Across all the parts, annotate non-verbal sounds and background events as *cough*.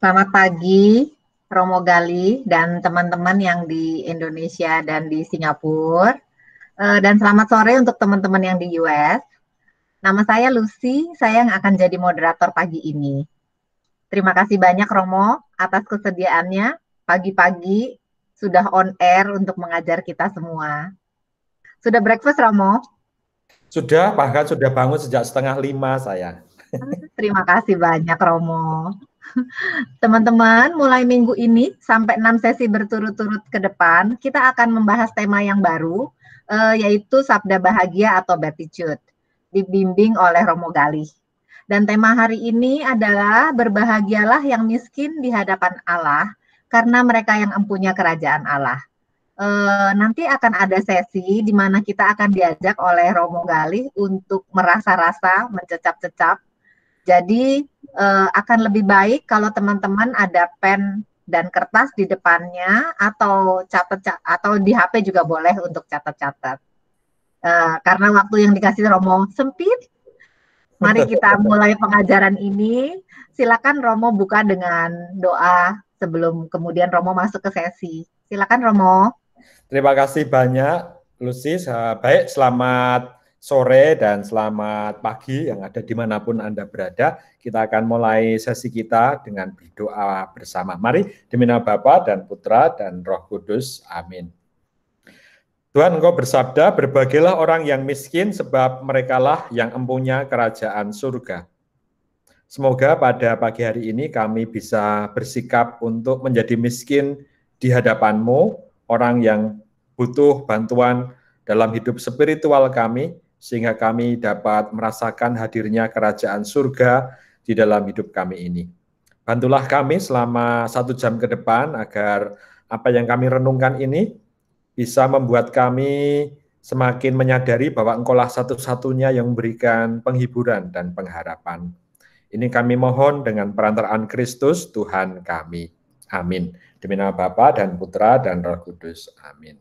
Selamat pagi, Romo Gali dan teman-teman yang di Indonesia dan di Singapura. Eh, dan selamat sore untuk teman-teman yang di US. Nama saya Lucy, saya yang akan jadi moderator pagi ini. Terima kasih banyak Romo atas kesediaannya pagi-pagi sudah on air untuk mengajar kita semua. Sudah breakfast Romo? Sudah, bahkan sudah bangun sejak setengah lima saya. Terima kasih banyak Romo. Teman-teman, mulai minggu ini sampai 6 sesi berturut-turut ke depan, kita akan membahas tema yang baru, eh, yaitu Sabda Bahagia atau Beatitude, dibimbing oleh Romo Galih. Dan tema hari ini adalah berbahagialah yang miskin di hadapan Allah, karena mereka yang empunya kerajaan Allah. E, nanti akan ada sesi di mana kita akan diajak oleh Romo Galih untuk merasa-rasa, mencecap-cecap jadi eh, akan lebih baik kalau teman-teman ada pen dan kertas di depannya atau catat atau di HP juga boleh untuk catat-catat. Uh, karena waktu yang dikasih Romo sempit. Mari kita *laughs* mulai pengajaran ini. Silakan Romo buka dengan doa sebelum kemudian Romo masuk ke sesi. Silakan Romo. Terima kasih banyak Lucy. Baik, selamat sore dan selamat pagi yang ada dimanapun Anda berada. Kita akan mulai sesi kita dengan berdoa bersama. Mari, demi nama Bapa dan Putra dan Roh Kudus. Amin. Tuhan engkau bersabda, berbagilah orang yang miskin sebab merekalah yang empunya kerajaan surga. Semoga pada pagi hari ini kami bisa bersikap untuk menjadi miskin di hadapanmu, orang yang butuh bantuan dalam hidup spiritual kami, sehingga kami dapat merasakan hadirnya kerajaan surga di dalam hidup kami ini. Bantulah kami selama satu jam ke depan agar apa yang kami renungkan ini bisa membuat kami semakin menyadari bahwa engkaulah satu-satunya yang memberikan penghiburan dan pengharapan. Ini kami mohon dengan perantaraan Kristus Tuhan kami. Amin. Demi nama Bapa dan Putra dan Roh Kudus. Amin.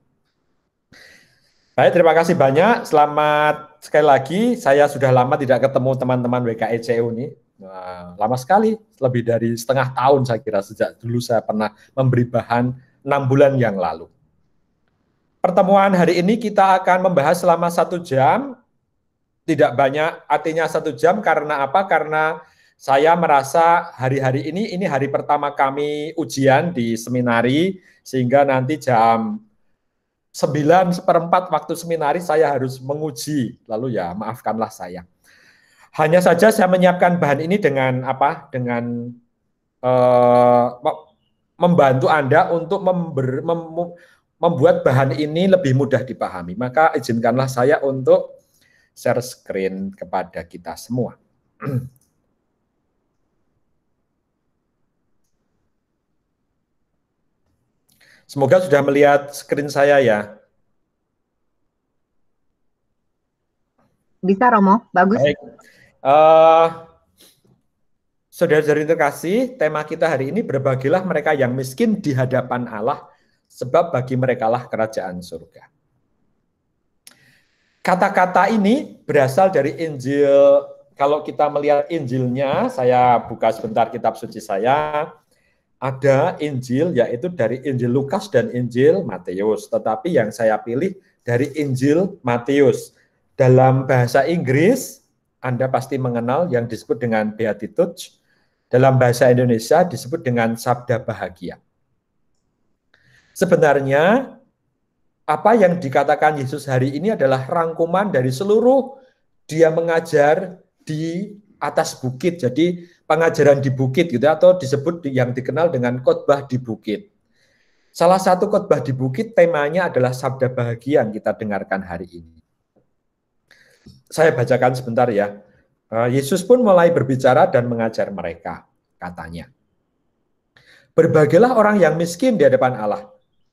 Baik, terima kasih banyak. Selamat sekali lagi saya sudah lama tidak ketemu teman-teman WKECU ini Nah, lama sekali, lebih dari setengah tahun saya kira sejak dulu saya pernah memberi bahan enam bulan yang lalu. Pertemuan hari ini kita akan membahas selama satu jam. Tidak banyak artinya satu jam karena apa? Karena saya merasa hari-hari ini ini hari pertama kami ujian di seminari sehingga nanti jam 9 seperempat waktu seminari saya harus menguji. Lalu ya maafkanlah saya. Hanya saja saya menyiapkan bahan ini dengan apa? Dengan uh, membantu Anda untuk member, mem, membuat bahan ini lebih mudah dipahami. Maka izinkanlah saya untuk share screen kepada kita semua. *clears throat* Semoga sudah melihat screen saya ya. Bisa Romo, bagus. Baik. Uh, Saudara-saudari terkasih, tema kita hari ini berbagilah mereka yang miskin di hadapan Allah, sebab bagi merekalah kerajaan surga. Kata-kata ini berasal dari Injil. Kalau kita melihat Injilnya, saya buka sebentar kitab suci saya ada Injil yaitu dari Injil Lukas dan Injil Matius. Tetapi yang saya pilih dari Injil Matius. Dalam bahasa Inggris Anda pasti mengenal yang disebut dengan Beatitudes Dalam bahasa Indonesia disebut dengan sabda bahagia. Sebenarnya apa yang dikatakan Yesus hari ini adalah rangkuman dari seluruh dia mengajar di atas bukit. Jadi pengajaran di bukit gitu ya, atau disebut yang dikenal dengan khotbah di bukit. Salah satu khotbah di bukit temanya adalah sabda bahagia yang kita dengarkan hari ini. Saya bacakan sebentar ya. Eh, Yesus pun mulai berbicara dan mengajar mereka, katanya. Berbagilah orang yang miskin di hadapan Allah,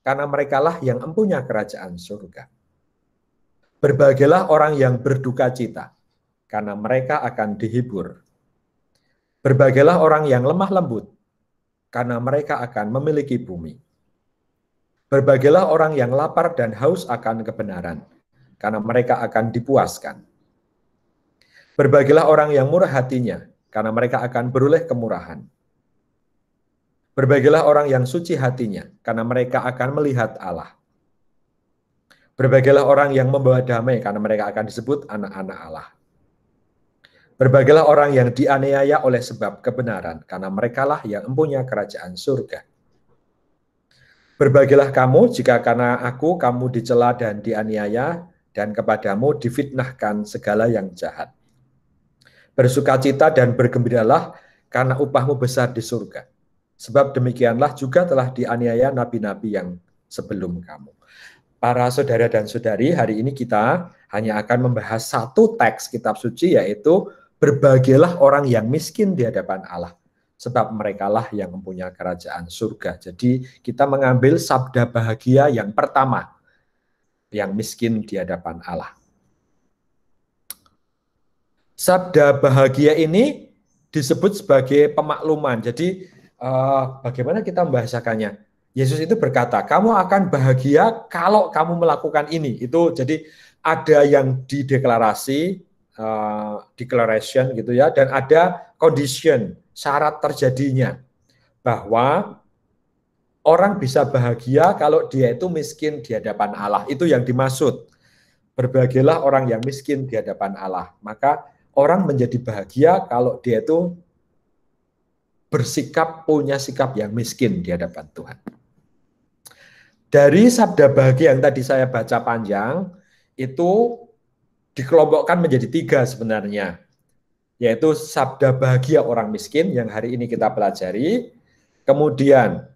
karena merekalah yang empunya kerajaan surga. Berbagilah orang yang berduka cita, karena mereka akan dihibur. Berbagailah orang yang lemah lembut, karena mereka akan memiliki bumi. Berbagailah orang yang lapar dan haus akan kebenaran, karena mereka akan dipuaskan. Berbagilah orang yang murah hatinya, karena mereka akan beroleh kemurahan. Berbagilah orang yang suci hatinya, karena mereka akan melihat Allah. Berbagilah orang yang membawa damai, karena mereka akan disebut anak-anak Allah. Berbagilah orang yang dianiaya oleh sebab kebenaran, karena merekalah yang empunya kerajaan surga. Berbagilah kamu jika karena aku kamu dicela dan dianiaya, dan kepadamu difitnahkan segala yang jahat. Bersukacita dan bergembiralah karena upahmu besar di surga. Sebab demikianlah juga telah dianiaya nabi-nabi yang sebelum kamu. Para saudara dan saudari, hari ini kita hanya akan membahas satu teks kitab suci yaitu Berbagilah orang yang miskin di hadapan Allah, sebab merekalah yang mempunyai kerajaan surga. Jadi kita mengambil sabda bahagia yang pertama, yang miskin di hadapan Allah. Sabda bahagia ini disebut sebagai pemakluman. Jadi uh, bagaimana kita membahasakannya? Yesus itu berkata, kamu akan bahagia kalau kamu melakukan ini. Itu jadi ada yang dideklarasi, uh, declaration gitu ya dan ada condition syarat terjadinya bahwa orang bisa bahagia kalau dia itu miskin di hadapan Allah itu yang dimaksud berbahagialah orang yang miskin di hadapan Allah maka orang menjadi bahagia kalau dia itu bersikap punya sikap yang miskin di hadapan Tuhan dari sabda bahagia yang tadi saya baca panjang itu dikelompokkan menjadi tiga sebenarnya, yaitu sabda bahagia orang miskin yang hari ini kita pelajari, kemudian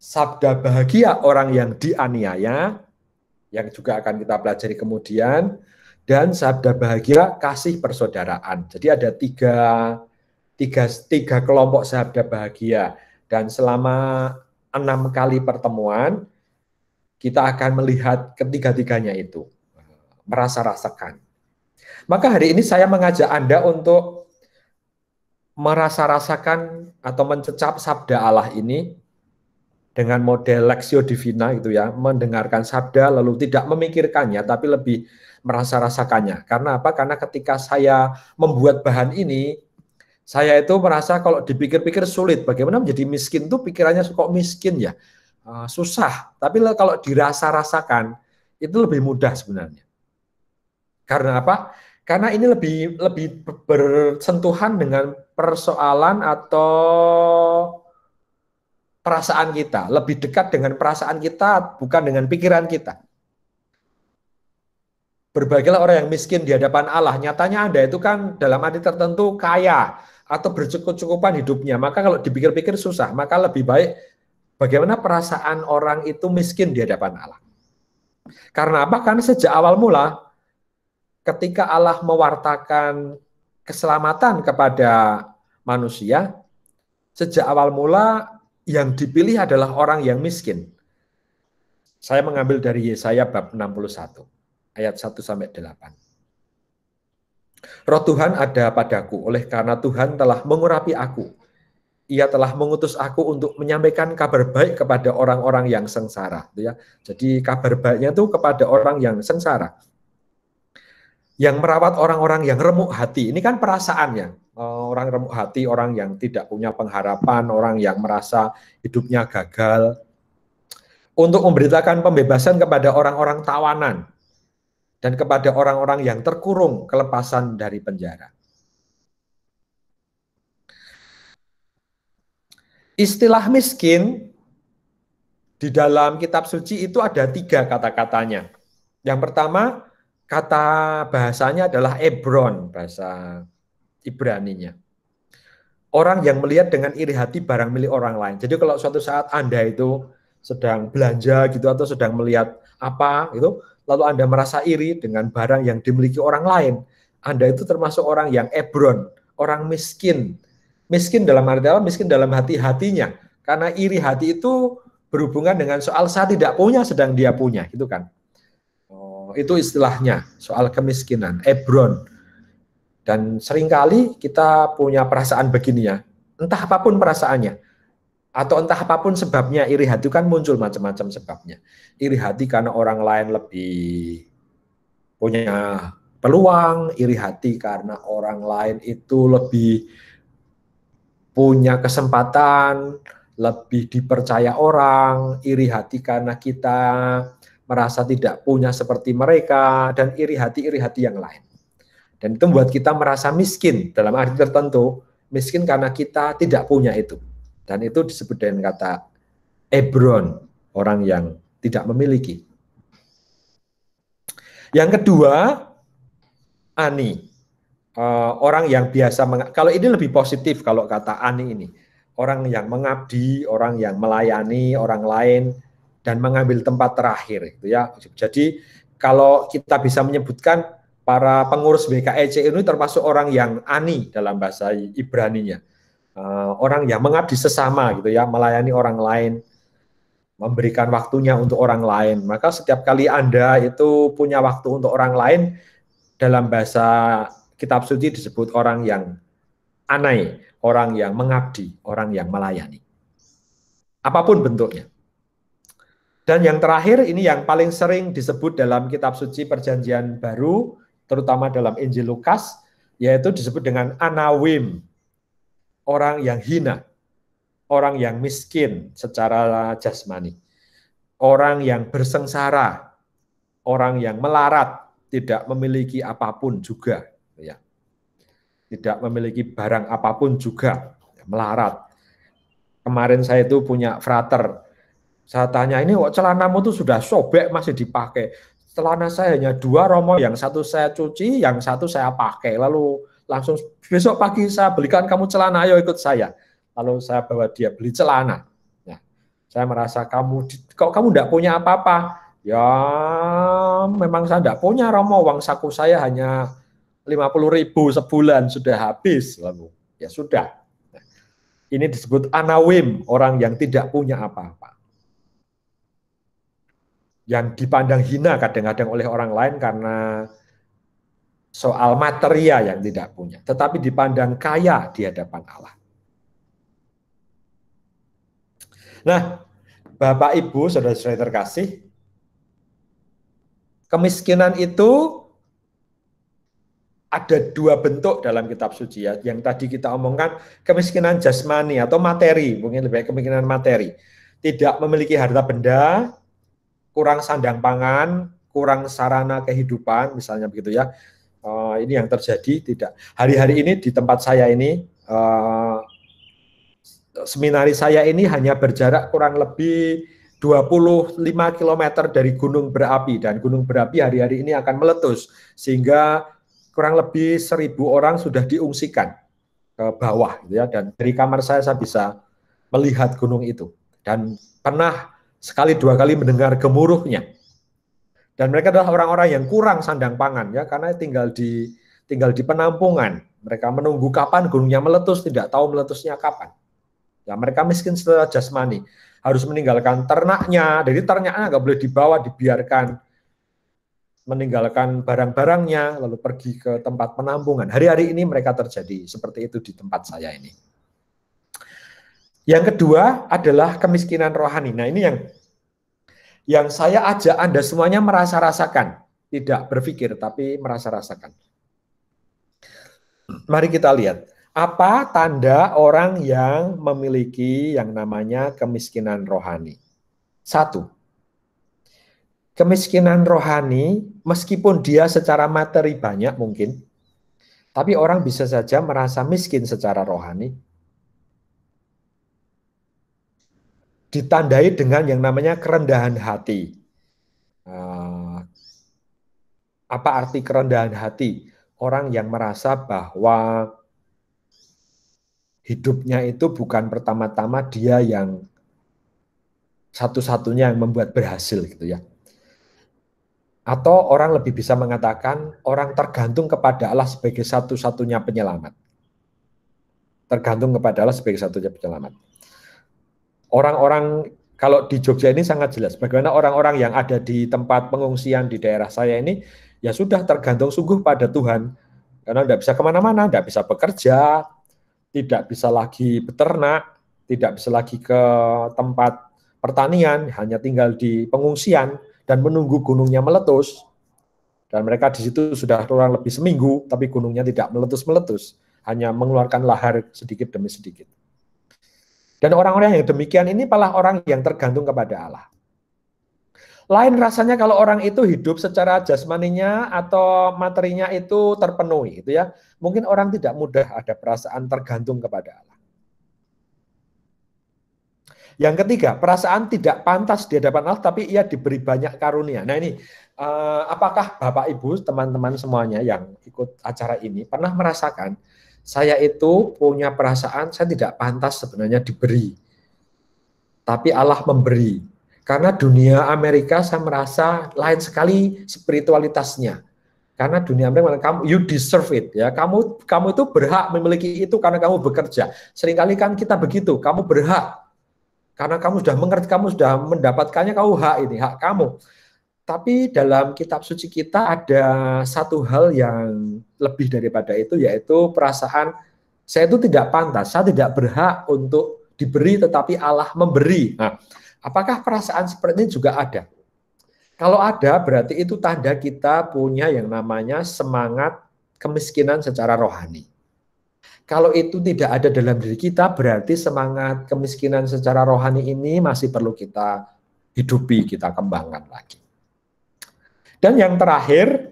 sabda bahagia orang yang dianiaya, yang juga akan kita pelajari kemudian, dan sabda bahagia kasih persaudaraan. Jadi ada tiga, tiga, tiga kelompok sabda bahagia. Dan selama enam kali pertemuan, kita akan melihat ketiga-tiganya itu merasa rasakan. Maka hari ini saya mengajak Anda untuk merasa-rasakan atau mencecap sabda Allah ini dengan model lexio divina gitu ya, mendengarkan sabda lalu tidak memikirkannya tapi lebih merasa-rasakannya. Karena apa? Karena ketika saya membuat bahan ini, saya itu merasa kalau dipikir-pikir sulit. Bagaimana menjadi miskin tuh pikirannya kok miskin ya? Ah, susah. Tapi kalau dirasa-rasakan itu lebih mudah sebenarnya. Karena apa? Karena ini lebih lebih bersentuhan dengan persoalan atau perasaan kita, lebih dekat dengan perasaan kita bukan dengan pikiran kita. Berbagilah orang yang miskin di hadapan Allah. Nyatanya ada itu kan dalam arti tertentu kaya atau bercukup-cukupan hidupnya. Maka kalau dipikir-pikir susah, maka lebih baik bagaimana perasaan orang itu miskin di hadapan Allah. Karena apa? Karena sejak awal mula ketika Allah mewartakan keselamatan kepada manusia, sejak awal mula yang dipilih adalah orang yang miskin. Saya mengambil dari Yesaya bab 61 ayat 1 sampai 8. Roh Tuhan ada padaku oleh karena Tuhan telah mengurapi aku. Ia telah mengutus aku untuk menyampaikan kabar baik kepada orang-orang yang sengsara, gitu ya. Jadi kabar baiknya itu kepada orang yang sengsara yang merawat orang-orang yang remuk hati. Ini kan perasaannya. Eh, orang remuk hati, orang yang tidak punya pengharapan, orang yang merasa hidupnya gagal. Untuk memberitakan pembebasan kepada orang-orang tawanan dan kepada orang-orang yang terkurung kelepasan dari penjara. Istilah miskin di dalam kitab suci itu ada tiga kata-katanya. Yang pertama, kata bahasanya adalah Ebron bahasa Ibraninya. Orang yang melihat dengan iri hati barang milik orang lain. Jadi kalau suatu saat Anda itu sedang belanja gitu atau sedang melihat apa gitu, lalu Anda merasa iri dengan barang yang dimiliki orang lain, Anda itu termasuk orang yang Ebron, orang miskin. Miskin dalam arti apa? Miskin dalam hati-hatinya. Karena iri hati itu berhubungan dengan soal saya tidak punya sedang dia punya gitu kan itu istilahnya soal kemiskinan, ebron. Dan seringkali kita punya perasaan begini ya, entah apapun perasaannya, atau entah apapun sebabnya iri hati kan muncul macam-macam sebabnya. Iri hati karena orang lain lebih punya peluang, iri hati karena orang lain itu lebih punya kesempatan, lebih dipercaya orang, iri hati karena kita merasa tidak punya seperti mereka, dan iri hati-iri hati yang lain. Dan itu membuat kita merasa miskin dalam arti tertentu, miskin karena kita tidak punya itu. Dan itu disebut dengan kata Ebron, orang yang tidak memiliki. Yang kedua, Ani, eh, orang yang biasa, kalau ini lebih positif kalau kata Ani ini, orang yang mengabdi, orang yang melayani orang lain, dan mengambil tempat terakhir gitu ya. Jadi kalau kita bisa menyebutkan para pengurus BKEC ini termasuk orang yang ani dalam bahasa Ibrani-nya. Uh, orang yang mengabdi sesama gitu ya, melayani orang lain, memberikan waktunya untuk orang lain. Maka setiap kali Anda itu punya waktu untuk orang lain dalam bahasa kitab suci disebut orang yang anai, orang yang mengabdi, orang yang melayani. Apapun bentuknya. Dan yang terakhir ini yang paling sering disebut dalam kitab suci perjanjian baru, terutama dalam Injil Lukas, yaitu disebut dengan anawim, orang yang hina, orang yang miskin secara jasmani, orang yang bersengsara, orang yang melarat, tidak memiliki apapun juga, ya. tidak memiliki barang apapun juga, melarat. Kemarin saya itu punya frater saya tanya ini kok celanamu tuh sudah sobek masih dipakai. Celana saya hanya dua romo, yang satu saya cuci, yang satu saya pakai. Lalu langsung besok pagi saya belikan kamu celana, ayo ikut saya. Lalu saya bawa dia beli celana. Nah, saya merasa kamu, kok kamu tidak punya apa-apa? Ya, memang saya tidak punya romo, uang saku saya hanya 50 ribu sebulan sudah habis lalu ya sudah ini disebut anawim orang yang tidak punya apa-apa yang dipandang hina kadang-kadang oleh orang lain karena soal materia yang tidak punya, tetapi dipandang kaya di hadapan Allah. Nah, Bapak Ibu, saudara-saudara terkasih, kemiskinan itu ada dua bentuk dalam kitab suci ya. Yang tadi kita omongkan kemiskinan jasmani atau materi, mungkin lebih baik kemiskinan materi. Tidak memiliki harta benda, kurang sandang pangan, kurang sarana kehidupan, misalnya begitu ya. Uh, ini yang terjadi tidak. Hari-hari ini di tempat saya ini, uh, seminari saya ini hanya berjarak kurang lebih 25 km dari gunung berapi dan gunung berapi hari-hari ini akan meletus sehingga kurang lebih seribu orang sudah diungsikan ke bawah gitu ya dan dari kamar saya saya bisa melihat gunung itu dan pernah sekali dua kali mendengar gemuruhnya. Dan mereka adalah orang-orang yang kurang sandang pangan ya karena tinggal di tinggal di penampungan. Mereka menunggu kapan gunungnya meletus, tidak tahu meletusnya kapan. Ya mereka miskin secara jasmani, harus meninggalkan ternaknya. Jadi ternaknya nggak boleh dibawa, dibiarkan meninggalkan barang-barangnya lalu pergi ke tempat penampungan. Hari-hari ini mereka terjadi seperti itu di tempat saya ini. Yang kedua adalah kemiskinan rohani. Nah, ini yang yang saya ajak Anda semuanya merasa-rasakan, tidak berpikir tapi merasa-rasakan. Mari kita lihat apa tanda orang yang memiliki yang namanya kemiskinan rohani. Satu, kemiskinan rohani meskipun dia secara materi banyak mungkin, tapi orang bisa saja merasa miskin secara rohani ditandai dengan yang namanya kerendahan hati. Ah, apa arti kerendahan hati? Orang yang merasa bahwa hidupnya itu bukan pertama-tama dia yang satu-satunya yang membuat berhasil gitu ya. Atau orang lebih bisa mengatakan orang tergantung kepada Allah sebagai satu-satunya penyelamat. Tergantung kepada Allah sebagai satu satunya penyelamat orang-orang kalau di Jogja ini sangat jelas bagaimana orang-orang yang ada di tempat pengungsian di daerah saya ini ya sudah tergantung sungguh pada Tuhan karena tidak bisa kemana-mana, tidak bisa bekerja, tidak bisa lagi beternak, tidak bisa lagi ke tempat pertanian, hanya tinggal di pengungsian dan menunggu gunungnya meletus. Dan mereka di situ sudah kurang lebih seminggu, tapi gunungnya tidak meletus-meletus, hanya mengeluarkan lahar sedikit demi sedikit. Dan orang-orang yang demikian ini malah orang yang tergantung kepada Allah. Lain rasanya kalau orang itu hidup secara jasmaninya atau materinya itu terpenuhi gitu ya. Mungkin orang tidak mudah ada perasaan tergantung kepada Allah. Yang ketiga, perasaan tidak pantas di hadapan Allah, tapi ia diberi banyak karunia. Nah ini, eh, apakah Bapak Ibu, teman-teman semuanya yang ikut acara ini pernah merasakan saya itu punya perasaan saya tidak pantas sebenarnya diberi. Tapi Allah memberi. Karena dunia Amerika saya merasa lain sekali spiritualitasnya. Karena dunia Amerika kamu you deserve it ya. Kamu kamu itu berhak memiliki itu karena kamu bekerja. Seringkali kan kita begitu, kamu berhak. Karena kamu sudah mengerti, kamu sudah mendapatkannya kamu hak ini, hak kamu. Tapi dalam kitab suci kita ada satu hal yang lebih daripada itu yaitu perasaan saya itu tidak pantas, saya tidak berhak untuk diberi tetapi Allah memberi. Nah, apakah perasaan seperti ini juga ada? Kalau ada berarti itu tanda kita punya yang namanya semangat kemiskinan secara rohani. Kalau itu tidak ada dalam diri kita berarti semangat kemiskinan secara rohani ini masih perlu kita hidupi, kita kembangkan lagi. Dan yang terakhir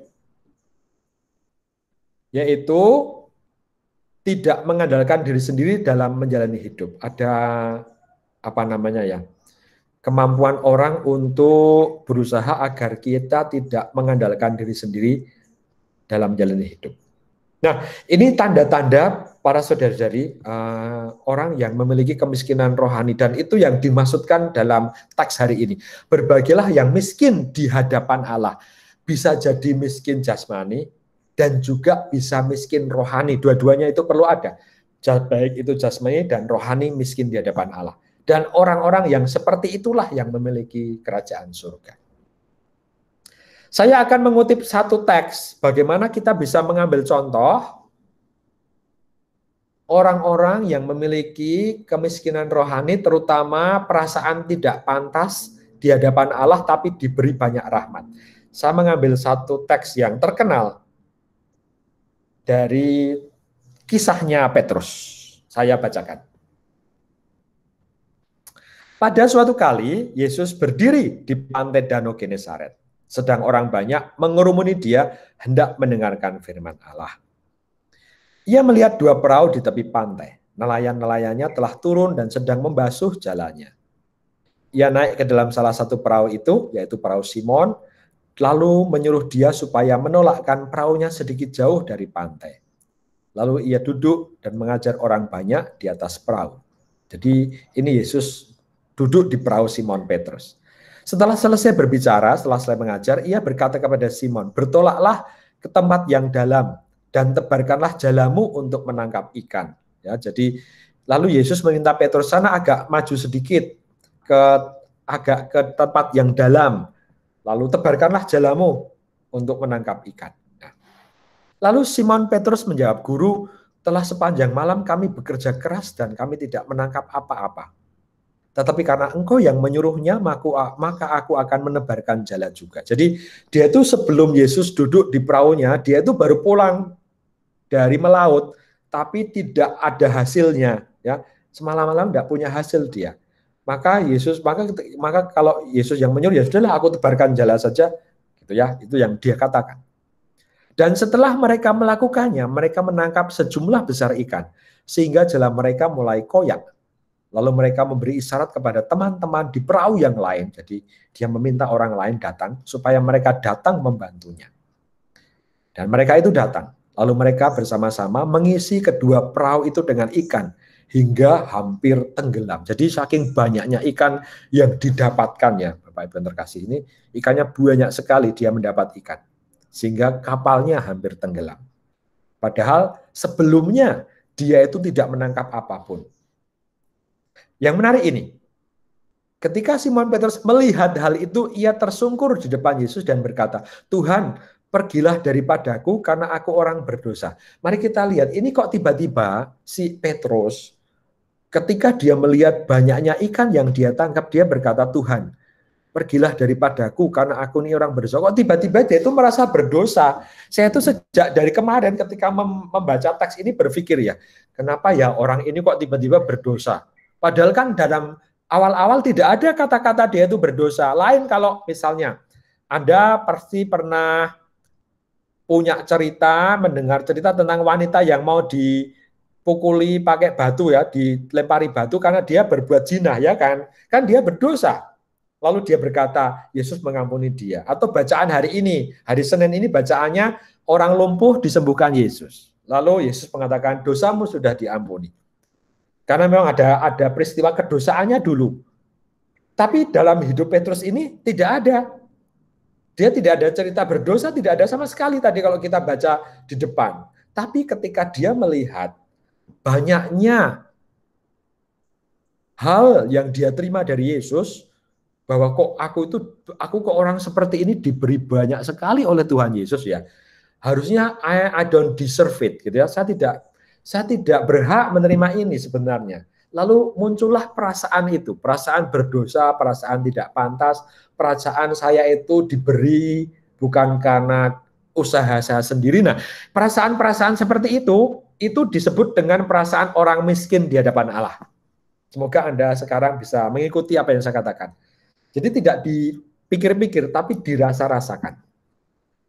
yaitu tidak mengandalkan diri sendiri dalam menjalani hidup. Ada apa namanya ya? Kemampuan orang untuk berusaha agar kita tidak mengandalkan diri sendiri dalam menjalani hidup. Nah, ini tanda-tanda para saudara-saudari uh, eh, orang yang memiliki kemiskinan rohani dan itu yang dimaksudkan dalam teks hari ini. Berbagilah yang miskin di hadapan Allah. Bisa jadi miskin jasmani dan juga bisa miskin rohani. Dua-duanya itu perlu ada. Baik itu jasmani dan rohani miskin di hadapan Allah. Dan orang-orang yang seperti itulah yang memiliki kerajaan surga. Saya akan mengutip satu teks bagaimana kita bisa mengambil contoh orang-orang yang memiliki kemiskinan rohani, terutama perasaan tidak pantas di hadapan Allah, tapi diberi banyak rahmat. Saya mengambil satu teks yang terkenal dari kisahnya Petrus. Saya bacakan. Pada suatu kali, Yesus berdiri di pantai Danau Genesaret. Sedang orang banyak mengerumuni dia, hendak mendengarkan firman Allah. Ia melihat dua perahu di tepi pantai. Nelayan-nelayannya telah turun dan sedang membasuh jalannya. Ia naik ke dalam salah satu perahu itu, yaitu perahu Simon, lalu menyuruh dia supaya menolakkan perahunya sedikit jauh dari pantai. Lalu ia duduk dan mengajar orang banyak di atas perahu. Jadi ini Yesus duduk di perahu Simon Petrus. Setelah selesai berbicara, setelah selesai mengajar, ia berkata kepada Simon, bertolaklah ke tempat yang dalam dan tebarkanlah jalamu untuk menangkap ikan. Ya, jadi lalu Yesus meminta Petrus sana agak maju sedikit ke agak ke tempat yang dalam. Lalu tebarkanlah jalamu untuk menangkap ikan. Ya. lalu Simon Petrus menjawab, "Guru, telah sepanjang malam kami bekerja keras dan kami tidak menangkap apa-apa. Tetapi karena engkau yang menyuruhnya, maka aku akan menebarkan jala juga. Jadi dia itu sebelum Yesus duduk di perahunya, dia itu baru pulang dari melaut tapi tidak ada hasilnya ya semalam-malam tidak punya hasil dia maka Yesus maka maka kalau Yesus yang menyuruh ya sudahlah aku tebarkan jala saja gitu ya itu yang dia katakan dan setelah mereka melakukannya mereka menangkap sejumlah besar ikan sehingga jala mereka mulai koyak lalu mereka memberi isyarat kepada teman-teman di perahu yang lain jadi dia meminta orang lain datang supaya mereka datang membantunya dan mereka itu datang Lalu mereka bersama-sama mengisi kedua perahu itu dengan ikan hingga hampir tenggelam. Jadi saking banyaknya ikan yang didapatkannya, Bapak Ibu yang terkasih ini, ikannya banyak sekali dia mendapat ikan. Sehingga kapalnya hampir tenggelam. Padahal sebelumnya dia itu tidak menangkap apapun. Yang menarik ini, ketika Simon Petrus melihat hal itu, ia tersungkur di depan Yesus dan berkata, Tuhan, pergilah daripadaku karena aku orang berdosa. Mari kita lihat, ini kok tiba-tiba si Petrus ketika dia melihat banyaknya ikan yang dia tangkap, dia berkata, Tuhan, pergilah daripadaku karena aku ini orang berdosa. Kok tiba-tiba dia itu merasa berdosa. Saya itu sejak dari kemarin ketika membaca teks ini berpikir ya, kenapa ya orang ini kok tiba-tiba berdosa. Padahal kan dalam awal-awal tidak ada kata-kata dia itu berdosa. Lain kalau misalnya Anda pasti pernah punya cerita, mendengar cerita tentang wanita yang mau dipukuli pakai batu ya, dilempari batu karena dia berbuat zina ya kan. Kan dia berdosa. Lalu dia berkata, Yesus mengampuni dia. Atau bacaan hari ini, hari Senin ini bacaannya orang lumpuh disembuhkan Yesus. Lalu Yesus mengatakan dosamu sudah diampuni. Karena memang ada ada peristiwa kedosaannya dulu. Tapi dalam hidup Petrus ini tidak ada dia tidak ada cerita berdosa, tidak ada sama sekali tadi kalau kita baca di depan. Tapi ketika dia melihat banyaknya hal yang dia terima dari Yesus, bahwa kok aku itu aku kok orang seperti ini diberi banyak sekali oleh Tuhan Yesus ya. Harusnya I, I don't deserve it gitu ya. Saya tidak saya tidak berhak menerima ini sebenarnya. Lalu muncullah perasaan itu, perasaan berdosa, perasaan tidak pantas, perasaan saya itu diberi bukan karena usaha saya sendiri. Nah, perasaan-perasaan seperti itu itu disebut dengan perasaan orang miskin di hadapan Allah. Semoga Anda sekarang bisa mengikuti apa yang saya katakan. Jadi tidak dipikir-pikir tapi dirasa-rasakan.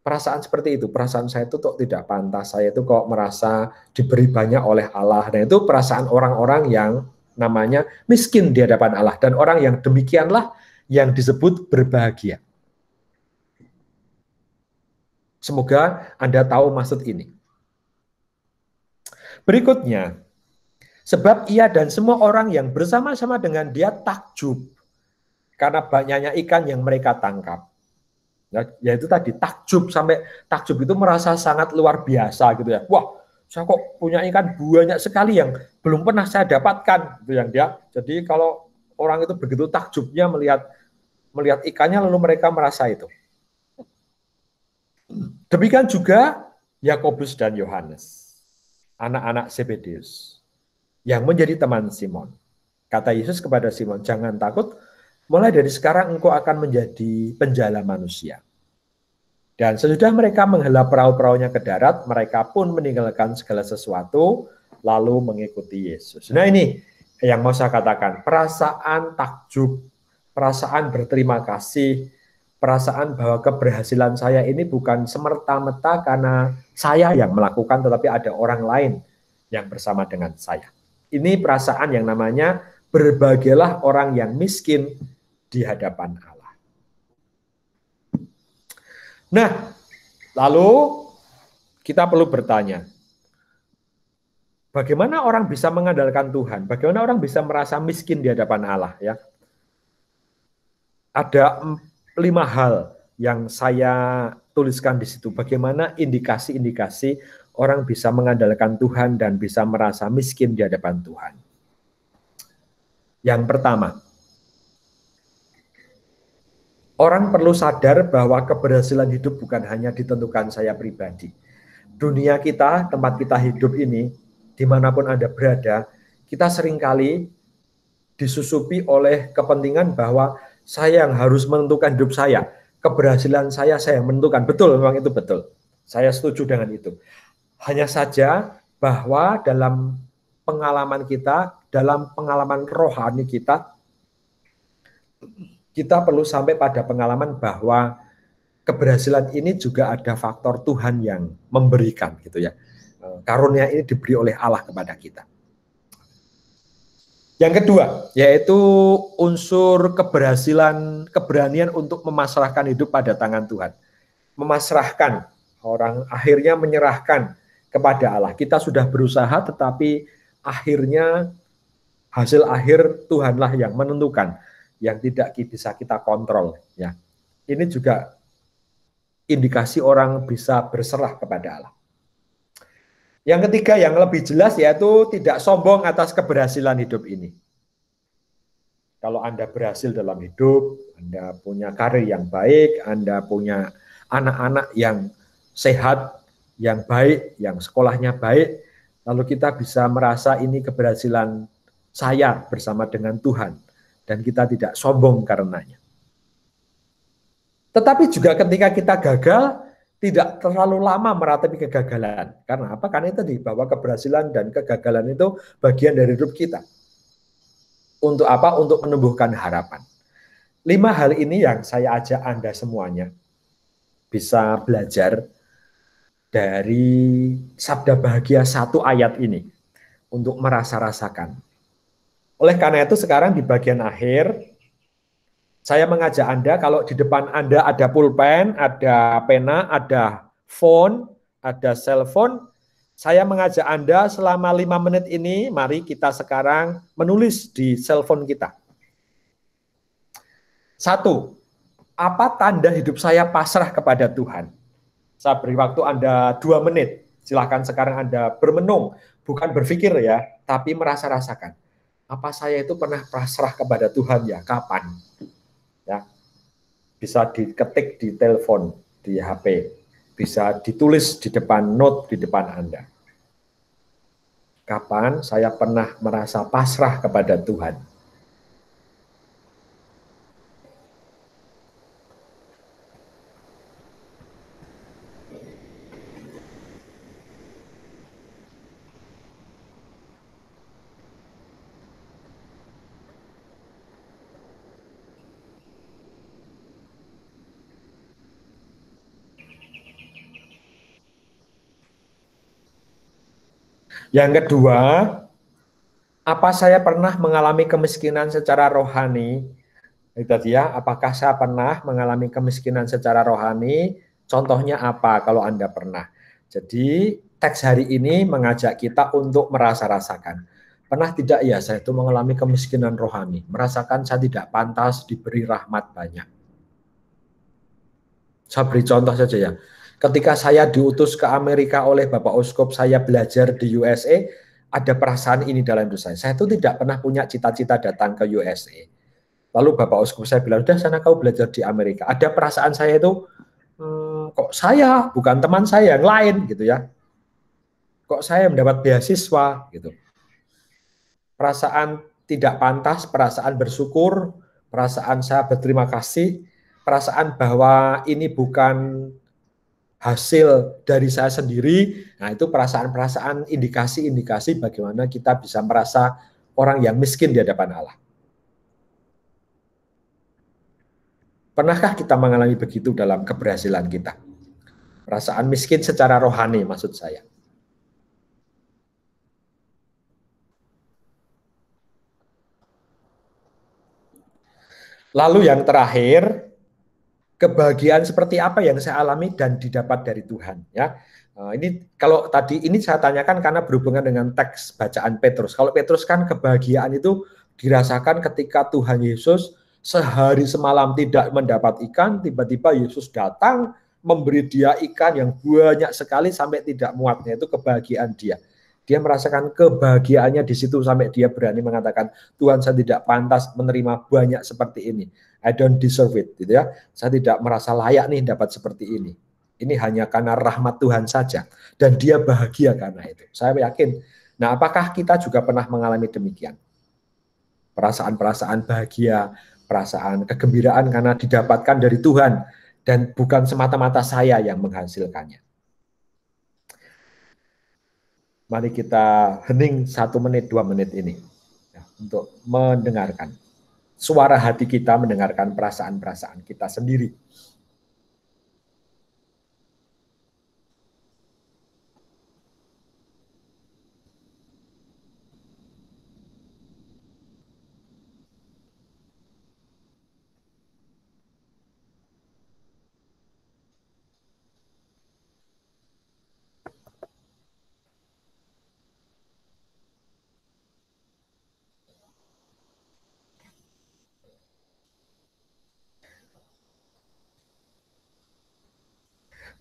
Perasaan seperti itu, perasaan saya itu kok tidak pantas, saya itu kok merasa diberi banyak oleh Allah. Nah, itu perasaan orang-orang yang namanya miskin di hadapan Allah dan orang yang demikianlah yang disebut berbahagia. Semoga Anda tahu maksud ini. Berikutnya, sebab ia dan semua orang yang bersama-sama dengan dia takjub karena banyaknya ikan yang mereka tangkap. Ya, yaitu tadi takjub sampai takjub itu merasa sangat luar biasa gitu ya. Wah, saya kok punya ikan banyak sekali yang belum pernah saya dapatkan itu yang dia jadi kalau orang itu begitu takjubnya melihat melihat ikannya lalu mereka merasa itu demikian juga Yakobus dan Yohanes anak-anak Zebedeus yang menjadi teman Simon kata Yesus kepada Simon jangan takut mulai dari sekarang engkau akan menjadi penjala manusia dan sesudah mereka menghela perahu-perahunya ke darat, mereka pun meninggalkan segala sesuatu, lalu mengikuti Yesus. Nah ini yang mau saya katakan, perasaan takjub, perasaan berterima kasih, perasaan bahwa keberhasilan saya ini bukan semerta-merta karena saya yang melakukan, tetapi ada orang lain yang bersama dengan saya. Ini perasaan yang namanya berbagilah orang yang miskin di hadapan Allah. Nah, lalu kita perlu bertanya, bagaimana orang bisa mengandalkan Tuhan? Bagaimana orang bisa merasa miskin di hadapan Allah? Ya, ada lima hal yang saya tuliskan di situ. Bagaimana indikasi-indikasi orang bisa mengandalkan Tuhan dan bisa merasa miskin di hadapan Tuhan. Yang pertama, Orang perlu sadar bahwa keberhasilan hidup bukan hanya ditentukan saya pribadi. Dunia kita, tempat kita hidup ini, dimanapun Anda berada, kita seringkali disusupi oleh kepentingan bahwa saya yang harus menentukan hidup saya. Keberhasilan saya, saya yang menentukan. Betul, memang itu betul. Saya setuju dengan itu. Hanya saja bahwa dalam pengalaman kita, dalam pengalaman rohani kita, kita perlu sampai pada pengalaman bahwa keberhasilan ini juga ada faktor Tuhan yang memberikan gitu ya. Eh, karunia ini diberi oleh Allah kepada kita. Yang kedua, yaitu unsur keberhasilan, keberanian untuk memasrahkan hidup pada tangan Tuhan. Memasrahkan, orang akhirnya menyerahkan kepada Allah. Kita sudah berusaha tetapi akhirnya hasil akhir Tuhanlah yang menentukan yang tidak bisa kita kontrol ya. Ini juga indikasi orang bisa berserah kepada Allah. Yang ketiga yang lebih jelas yaitu tidak sombong atas keberhasilan hidup ini. Kalau Anda berhasil dalam hidup, Anda punya karir yang baik, Anda punya anak-anak yang sehat, yang baik, yang sekolahnya baik, lalu kita bisa merasa ini keberhasilan saya bersama dengan Tuhan dan kita tidak sombong karenanya. Tetapi juga ketika kita gagal, tidak terlalu lama meratapi kegagalan. Karena apa? Karena tadi bahwa keberhasilan dan kegagalan itu bagian dari hidup kita. Untuk apa? Untuk menumbuhkan harapan. Lima hal ini yang saya ajak Anda semuanya bisa belajar dari sabda bahagia satu ayat ini untuk merasa-rasakan oleh karena itu sekarang di bagian akhir saya mengajak Anda kalau di depan Anda ada pulpen, ada pena, ada phone, ada cell phone, saya mengajak Anda selama lima menit ini, mari kita sekarang menulis di cell phone kita. Satu, apa tanda hidup saya pasrah kepada Tuhan? Saya beri waktu Anda dua menit. Silahkan sekarang Anda bermenung, bukan berpikir ya, tapi merasa-rasakan apa saya itu pernah pasrah kepada Tuhan ya? Kapan? Ya. Bisa diketik di telepon, di HP, bisa ditulis di depan note di depan Anda. Kapan saya pernah merasa pasrah kepada Tuhan? Yang kedua, apa saya pernah mengalami kemiskinan secara rohani? Itu tadi ya, apakah saya pernah mengalami kemiskinan secara rohani? Contohnya apa kalau Anda pernah? Jadi teks hari ini mengajak kita untuk merasa-rasakan. Pernah tidak ya saya itu mengalami kemiskinan rohani, merasakan saya tidak pantas diberi rahmat banyak. Saya beri contoh saja ya. Ketika saya diutus ke Amerika oleh Bapak Uskup saya belajar di USA, ada perasaan ini dalam diri saya. Saya itu tidak pernah punya cita-cita datang ke USA. Lalu Bapak Uskup saya bilang, udah sana kau belajar di Amerika. Ada perasaan saya itu, hmm, kok saya, bukan teman saya yang lain gitu ya. Kok saya mendapat beasiswa gitu. Perasaan tidak pantas, perasaan bersyukur, perasaan saya berterima kasih, perasaan bahwa ini bukan hasil dari saya sendiri. Nah, itu perasaan-perasaan indikasi-indikasi bagaimana kita bisa merasa orang yang miskin di hadapan Allah. Pernahkah kita mengalami begitu dalam keberhasilan kita? Perasaan miskin secara rohani maksud saya. Lalu yang terakhir, kebahagiaan seperti apa yang saya alami dan didapat dari Tuhan ya. Eh, ini kalau tadi ini saya tanyakan karena berhubungan dengan teks bacaan Petrus. Kalau Petrus kan kebahagiaan itu dirasakan ketika Tuhan Yesus sehari semalam tidak mendapat ikan, tiba-tiba Yesus datang memberi dia ikan yang banyak sekali sampai tidak muatnya itu kebahagiaan dia. Dia merasakan kebahagiaannya di situ sampai dia berani mengatakan, Tuhan saya tidak pantas menerima banyak seperti ini. I don't deserve it, gitu ya. Saya tidak merasa layak nih dapat seperti ini. Ini hanya karena rahmat Tuhan saja dan dia bahagia karena itu. Saya yakin. Nah, apakah kita juga pernah mengalami demikian? Perasaan-perasaan bahagia, perasaan kegembiraan karena didapatkan dari Tuhan dan bukan semata-mata saya yang menghasilkannya mari kita hening satu menit dua menit ini ya, untuk mendengarkan suara hati kita mendengarkan perasaan-perasaan kita sendiri.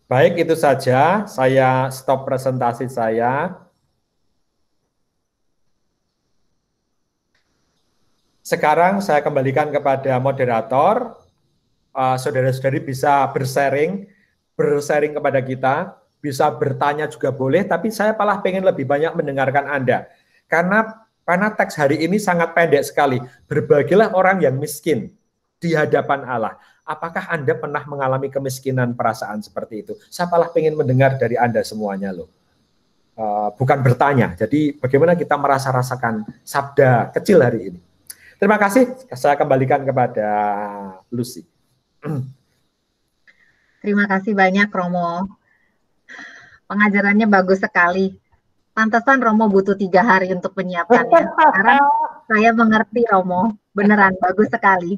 Baik, itu saja. Saya stop presentasi saya. Sekarang saya kembalikan kepada moderator. Eh, saudara-saudari bisa bersharing, bersharing kepada kita, bisa bertanya juga boleh, tapi saya malah pengen lebih banyak mendengarkan Anda. Karena karena teks hari ini sangat pendek sekali. Berbagilah orang yang miskin di hadapan Allah. Apakah Anda pernah mengalami kemiskinan perasaan seperti itu? Saya malah pengen mendengar dari Anda semuanya loh. Uh, bukan bertanya. Jadi bagaimana kita merasa-rasakan sabda kecil hari ini. Terima kasih. Saya kembalikan kepada Lucy. *clears throat* Terima kasih banyak Romo. Pengajarannya bagus sekali. Pantesan Romo butuh tiga hari untuk penyiapannya. *laughs* Sekarang saya mengerti Romo. Beneran bagus sekali.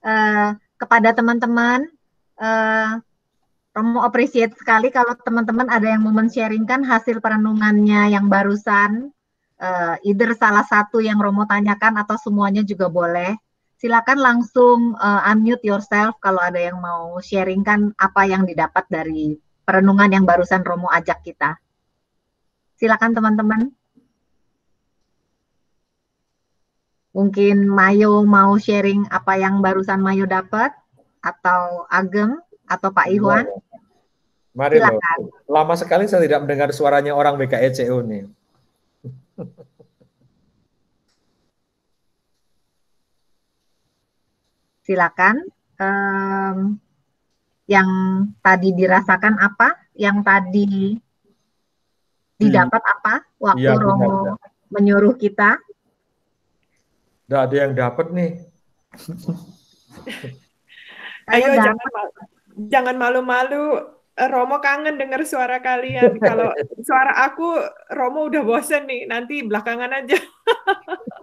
Uh, kepada teman-teman uh, eh, Romo appreciate sekali kalau teman-teman ada yang mau men-sharingkan hasil perenungannya yang barusan uh, either salah satu yang Romo tanyakan atau semuanya juga boleh. Silakan langsung uh, unmute yourself kalau ada yang mau sharingkan apa yang didapat dari perenungan yang barusan Romo ajak kita. Silakan teman-teman. Mungkin Mayo mau sharing apa yang barusan Mayo dapat atau Ageng atau Pak Iwan. Mari Silakan. Lama sekali saya tidak mendengar suaranya orang BKECU nih. Silakan. Um, yang tadi dirasakan apa? Yang tadi hmm. didapat hmm. apa? Waktu ya, Romo menyuruh kita Nggak ada yang dapat nih. *laughs* Ayo jangan jangan malu-malu. Eh, Romo kangen dengar suara kalian. *laughs* Kalau suara aku, Romo udah bosen nih. Nanti belakangan aja. *laughs*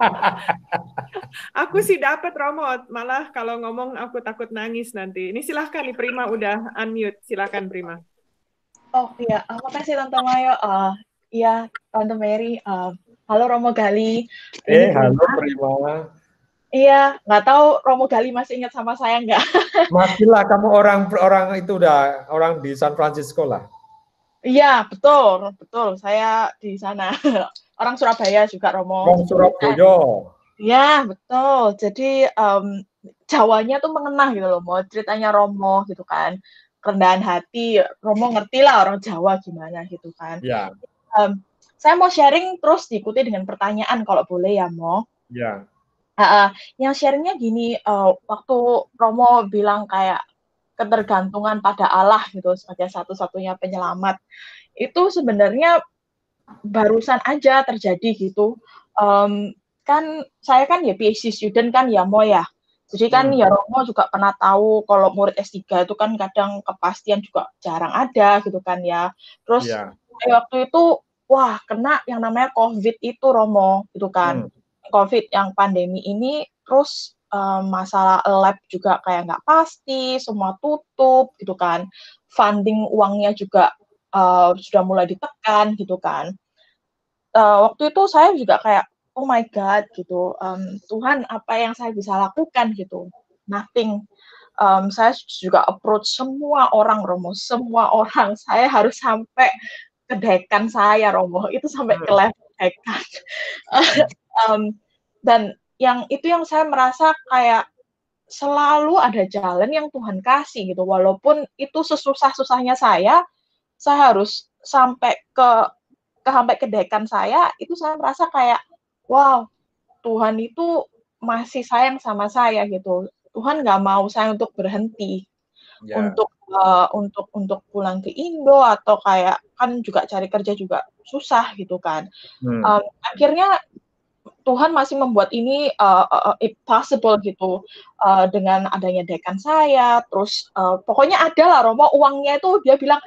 aku sih dapat Romo. Malah kalau ngomong aku takut nangis nanti. Ini silahkan nih Prima udah unmute. Silahkan Prima. Oh iya, makasih Tante Mayo. Uh, ya Tante Mary. Uh, Halo Romo Gali. Eh, Ini halo Prima. Iya, nggak tahu Romo Gali masih ingat sama saya nggak? *laughs* Masih lah, kamu orang orang itu udah orang di San Francisco lah. Iya, betul, betul. Saya di sana. *laughs* Orang Surabaya juga Romo. Orang Surabaya. Iya, betul. Jadi um, Jawanya tuh mengenah gitu loh, mau ceritanya Romo gitu kan kerendahan hati Romo ngerti lah orang Jawa gimana gitu kan Iya. um, saya mau sharing terus diikuti dengan pertanyaan kalau boleh ya, Mo. Ya. Uh, uh, yang sharingnya gini, uh, waktu Romo bilang kayak ketergantungan pada Allah gitu sebagai satu-satunya penyelamat, itu sebenarnya barusan aja terjadi gitu. Um, kan saya kan ya PhD student kan ya Mo ya. Jadi kan hmm. ya Romo juga pernah tahu kalau murid S3 itu kan kadang kepastian juga jarang ada gitu kan ya. Terus yeah. waktu itu wah kena yang namanya COVID itu Romo gitu kan. Hmm. COVID yang pandemi ini terus um, masalah lab juga kayak nggak pasti, semua tutup gitu kan. Funding uangnya juga uh, sudah mulai ditekan gitu kan. Uh, waktu itu saya juga kayak oh my god gitu um, Tuhan apa yang saya bisa lakukan gitu nothing um, saya juga approach semua orang Romo semua orang *laughs* saya harus sampai kedekan saya Romo itu sampai ke hmm. level dekan um, *laughs* dan yang itu yang saya merasa kayak selalu ada jalan yang Tuhan kasih gitu walaupun itu sesusah susahnya saya saya harus sampai ke ke sampai ke dekan saya itu saya merasa kayak wow Tuhan itu masih sayang sama saya gitu Tuhan nggak mau saya untuk berhenti yeah. untuk uh, untuk untuk pulang ke Indo atau kayak kan juga cari kerja juga susah gitu kan. Hmm. uh, akhirnya Tuhan masih membuat ini uh, uh, possible gitu uh, dengan adanya dekan saya. Terus uh, pokoknya ada lah Romo uangnya itu dia bilang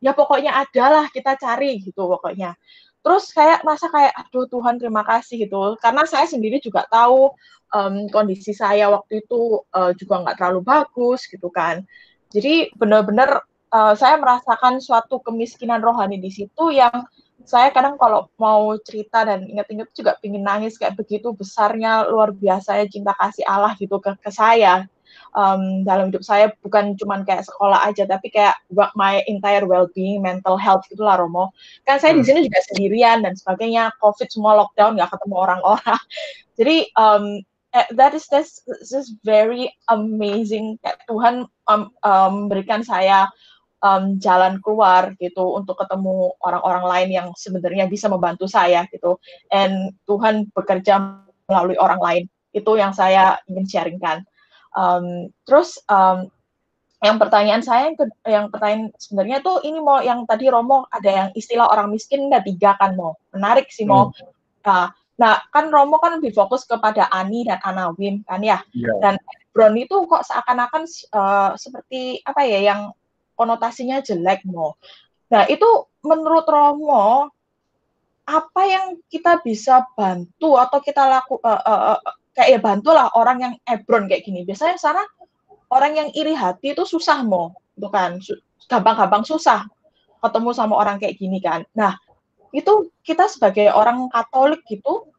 ya pokoknya ada lah kita cari gitu pokoknya. Terus kayak masa kayak aduh Tuhan terima kasih gitu karena saya sendiri juga tahu um, kondisi saya waktu itu uh, juga nggak terlalu bagus gitu kan. Jadi benar-benar uh, saya merasakan suatu kemiskinan rohani di situ yang saya kadang kalau mau cerita dan ingat-ingat juga pingin nangis kayak begitu besarnya luar biasa ya cinta kasih Allah gitu ke, ke saya um, dalam hidup saya bukan cuman kayak sekolah aja tapi kayak my entire well-being mental health gitulah Romo kan saya hmm. di sini juga sendirian dan sebagainya covid semua lockdown nggak ketemu orang-orang *laughs* jadi um, Eh, that is this this very amazing kayak Tuhan um, um, saya um, jalan keluar gitu untuk ketemu orang-orang lain yang sebenarnya bisa membantu saya gitu and Tuhan bekerja melalui orang lain itu yang saya ingin sharingkan um, terus um, yang pertanyaan saya yang, ke, yang pertanyaan sebenarnya tuh ini mau yang tadi Romo ada yang istilah orang miskin ada tiga kan mau menarik sih mau hmm. uh, Nah, kan Romo kan lebih fokus kepada Ani dan Anawim kan ya. Yeah. Dan Brown itu kok seakan-akan uh, seperti apa ya yang konotasinya jelek mo. Nah, itu menurut Romo apa yang kita bisa bantu atau kita laku uh, uh, uh, kayak ya bantulah orang yang ebron kayak gini. Biasanya sana orang yang iri hati itu susah mo, bukan gampang-gampang susah ketemu sama orang kayak gini kan. Nah, itu kita sebagai orang Katolik gitu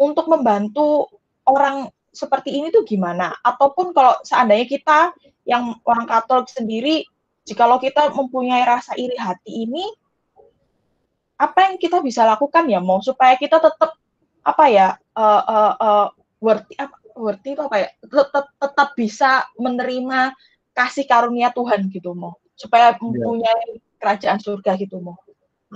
untuk membantu orang seperti ini tuh gimana? Ataupun kalau seandainya kita yang orang Katolik sendiri, jikalau kita mempunyai rasa iri hati ini, apa yang kita bisa lakukan ya mau supaya kita tetap apa ya uh, uh, uh, worthy apa worthy apa ya tetap tetap bisa menerima kasih karunia Tuhan gitu mau supaya iya. mempunyai kerajaan surga gitu mau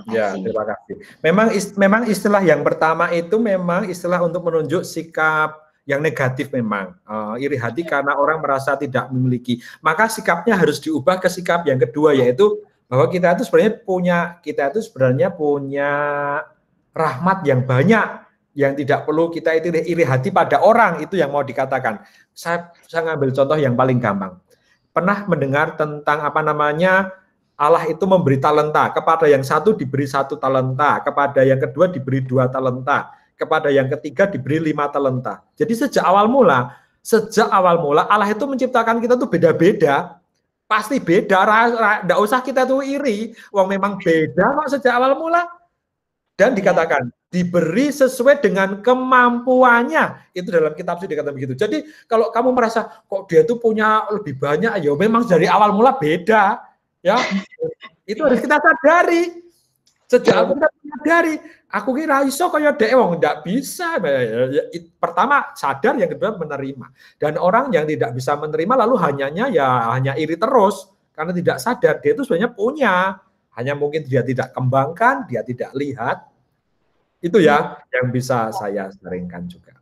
Ya, terima kasih. Memang ist memang istilah yang pertama itu memang istilah untuk menunjuk sikap yang negatif memang uh, iri hati karena orang merasa tidak memiliki. Maka sikapnya harus diubah ke sikap yang kedua yaitu bahwa kita itu sebenarnya punya kita itu sebenarnya punya rahmat yang banyak yang tidak perlu kita itu iri hati pada orang itu yang mau dikatakan. Saya saya ngambil contoh yang paling gampang. Pernah mendengar tentang apa namanya Allah itu memberi talenta kepada yang satu diberi satu talenta, kepada yang kedua diberi dua talenta, kepada yang ketiga diberi lima talenta. Jadi sejak awal mula, sejak awal mula Allah itu menciptakan kita tuh beda-beda, pasti beda, tidak usah kita tuh iri, uang memang beda kok sejak awal mula. Dan iya. dikatakan diberi sesuai dengan kemampuannya. Itu dalam kitab suci dikatakan begitu. Jadi kalau kamu merasa kok dia tuh punya lebih banyak, ya memang dari awal mula beda Ya, itu harus kita sadari. Sejak aku kita sadari, aku kira iso kaya dewa wong ndak bisa. Ya, ya, pertama sadar, yang kedua menerima. Dan orang yang tidak bisa menerima lalu hanyanya ya hanya iri terus karena tidak sadar dia itu sebenarnya punya. Hanya mungkin dia tidak kembangkan, dia tidak lihat. Itu ya yang bisa saya seringkan juga.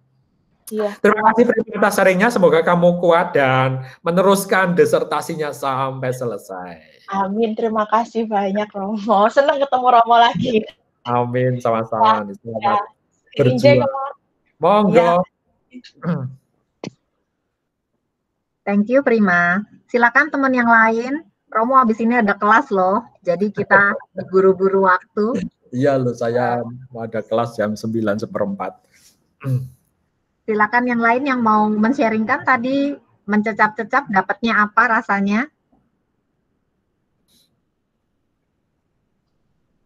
Iya. Terima kasih Prima sharingnya. Semoga kamu kuat dan meneruskan desertasinya sampai selesai. Amin. Terima kasih banyak Romo. Senang ketemu Romo lagi. Amin. Sama-sama. Ya, ya. Selamat ya. berjuang. Monggo. Ya. Thank you Prima. Silakan teman yang lain. Romo abis ini ada kelas loh, jadi kita buru-buru waktu. Iya loh, saya ada kelas jam 9 seperempat. Hmm silakan yang lain yang mau men-sharingkan tadi mencecap-cecap dapatnya apa rasanya?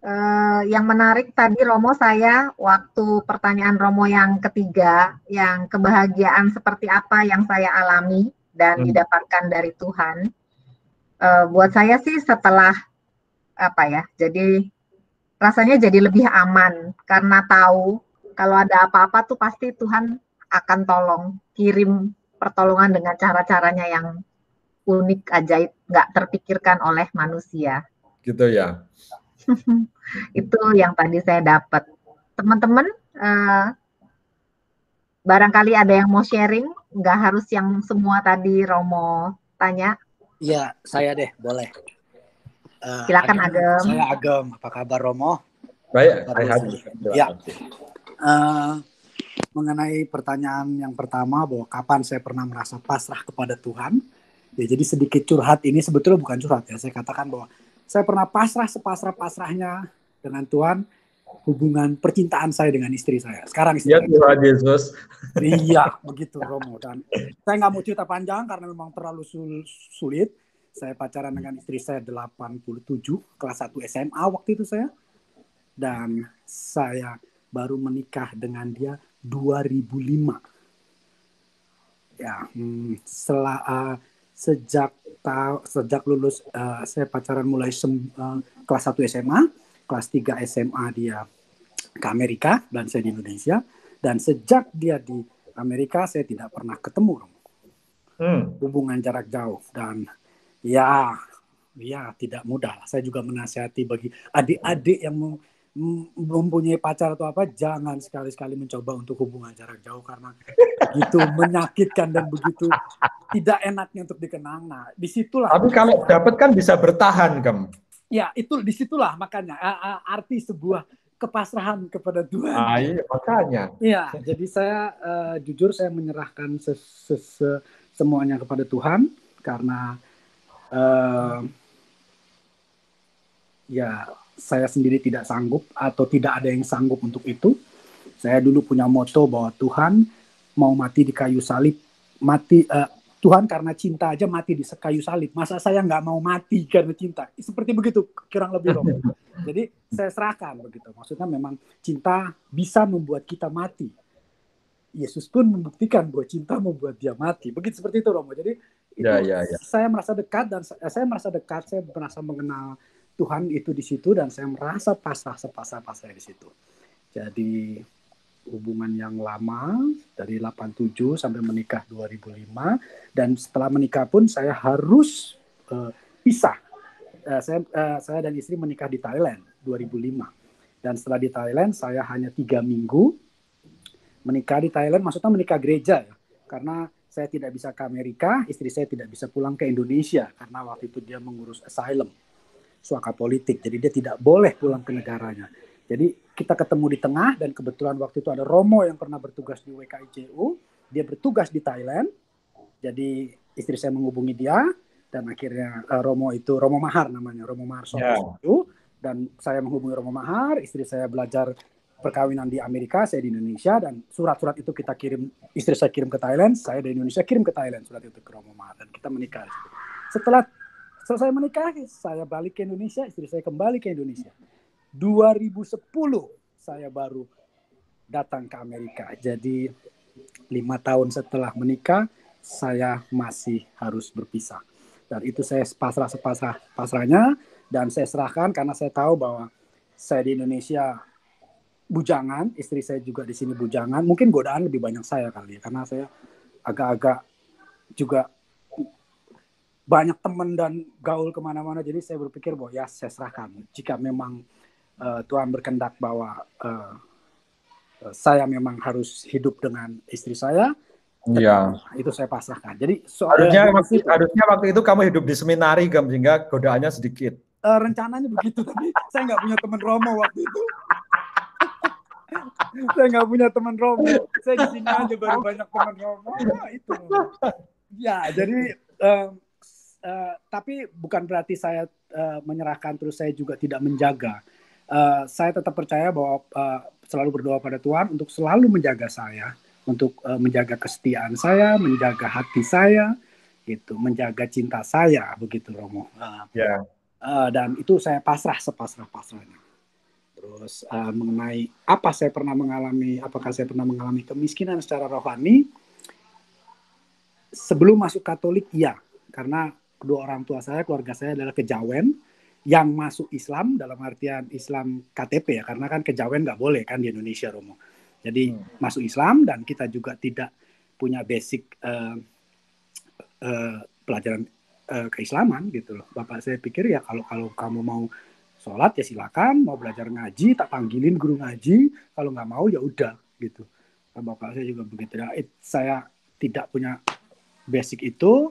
Uh, yang menarik tadi Romo saya waktu pertanyaan Romo yang ketiga, yang kebahagiaan seperti apa yang saya alami dan hmm. didapatkan dari Tuhan. Uh, buat saya sih setelah apa ya, jadi rasanya jadi lebih aman karena tahu kalau ada apa-apa tuh pasti Tuhan akan tolong kirim pertolongan dengan cara-caranya yang unik, ajaib, nggak terpikirkan oleh manusia. Gitu ya. *laughs* itu yang tadi saya dapat. Teman-teman, uh, barangkali ada yang mau sharing, nggak harus yang semua tadi Romo tanya. Iya, saya deh, boleh. Uh, Silakan Agem. agam Saya Agem, apa kabar Romo? Baik, saya Ya. Uh, mengenai pertanyaan yang pertama bahwa kapan saya pernah merasa pasrah kepada Tuhan. Ya jadi sedikit curhat ini sebetulnya bukan curhat ya. Saya katakan bahwa saya pernah pasrah sepasrah-pasrahnya dengan Tuhan hubungan percintaan saya dengan istri saya. Sekarang istri ya, saya. Tuhan Yesus. Iya, begitu Romo. Dan saya nggak mau cerita panjang karena memang terlalu sul sulit. Saya pacaran dengan istri saya 87, kelas 1 SMA waktu itu saya. Dan saya baru menikah dengan dia 2005 ya hmm, setelah ah, uh, sejak sejak lulus uh, saya pacaran mulai sem, uh, kelas 1 SMA kelas 3 SMA dia ke Amerika dan saya di Indonesia dan sejak dia di Amerika saya tidak pernah ketemu hmm. hubungan jarak jauh dan ya ya tidak mudah saya juga menasihati bagi adik-adik yang mau mempunyai pacar atau apa jangan sekali-sekali mencoba untuk hubungan jarak jauh karena begitu menyakitkan dan begitu tidak enaknya untuk dikenang. Nah, disitulah. Tapi kalau dapat kan bisa bertahan, Gem. Ya, itu disitulah makanya arti sebuah kepasrahan kepada Tuhan. Ah, iya, makanya. Iya, jadi saya uh, jujur saya menyerahkan semuanya kepada Tuhan karena uh, ya saya sendiri tidak sanggup atau tidak ada yang sanggup untuk itu. Saya dulu punya moto bahwa Tuhan mau mati di kayu salib, mati uh, Tuhan karena cinta aja mati di kayu salib. Masa saya nggak mau mati karena cinta? Seperti begitu kurang lebih dong. *laughs* Jadi saya serahkan begitu. Maksudnya memang cinta bisa membuat kita mati. Yesus pun membuktikan bahwa cinta membuat dia mati. Begitu seperti itu Romo. Jadi ya, itu ya, ya, ya. saya merasa dekat dan eh, saya merasa dekat, saya merasa mengenal Tuhan itu di situ dan saya merasa pasrah sepasah-pasah di situ. Jadi hubungan yang lama dari 87 sampai menikah 2005 dan setelah menikah pun saya harus uh, pisah. Uh, saya uh, saya dan istri menikah di Thailand 2005 dan setelah di Thailand saya hanya tiga minggu menikah di Thailand maksudnya menikah gereja ya karena saya tidak bisa ke Amerika, istri saya tidak bisa pulang ke Indonesia karena waktu itu dia mengurus asylum suaka politik. Jadi dia tidak boleh pulang ke negaranya. Jadi kita ketemu di tengah dan kebetulan waktu itu ada Romo yang pernah bertugas di WKICU. Dia bertugas di Thailand. Jadi istri saya menghubungi dia dan akhirnya uh, Romo itu Romo Mahar namanya Romo Mahar yeah. itu dan saya menghubungi Romo Mahar, istri saya belajar perkawinan di Amerika, saya di Indonesia dan surat-surat itu kita kirim istri saya kirim ke Thailand, saya dari Indonesia kirim ke Thailand surat itu ke Romo Mahar dan kita menikah. Setelah Selesai menikah, saya balik ke Indonesia, istri saya kembali ke Indonesia. 2010 saya baru datang ke Amerika. Jadi lima tahun setelah menikah, saya masih harus berpisah. Dan itu saya pasrah sepasrah pasrahnya dan saya serahkan karena saya tahu bahwa saya di Indonesia bujangan, istri saya juga di sini bujangan. Mungkin godaan lebih banyak saya kali ya, karena saya agak-agak juga banyak teman dan gaul kemana-mana jadi saya berpikir bahwa ya saya serahkan jika memang uh, Tuhan berkendak bahwa uh, saya memang harus hidup dengan istri saya Iya. Itu saya pasrahkan. Jadi harusnya waktu, harusnya waktu itu kamu hidup di seminari, Gam, sehingga godaannya sedikit. Uh, rencananya begitu, tapi saya nggak punya teman Romo waktu itu. *laughs* saya nggak punya teman Romo. Saya di sini aja baru banyak teman Romo. Nah, itu. Ya, jadi um, Eh, tapi bukan berarti saya uh, menyerahkan terus saya juga tidak menjaga. Uh, saya tetap percaya bahwa uh, selalu berdoa pada Tuhan untuk selalu menjaga saya, untuk uh, menjaga kesetiaan saya, menjaga hati saya, gitu, menjaga cinta saya, begitu Romo. Uh, ah. yeah. Ya. uh, dan itu saya pasrah sepasrah pasrahnya. Terus uh, mengenai apa saya pernah mengalami, apakah saya pernah mengalami kemiskinan secara rohani? Sebelum masuk Katolik, iya, karena kedua orang tua saya, keluarga saya adalah kejawen yang masuk Islam dalam artian Islam KTP ya, karena kan kejawen nggak boleh kan di Indonesia Romo. Jadi hmm. masuk Islam dan kita juga tidak punya basic uh, uh, pelajaran uh, keislaman gitu loh. Bapak saya pikir ya kalau kalau kamu mau sholat ya silakan, mau belajar ngaji tak panggilin guru ngaji, kalau nggak mau ya udah gitu. Bapak saya juga begitu. Nah, saya tidak punya basic itu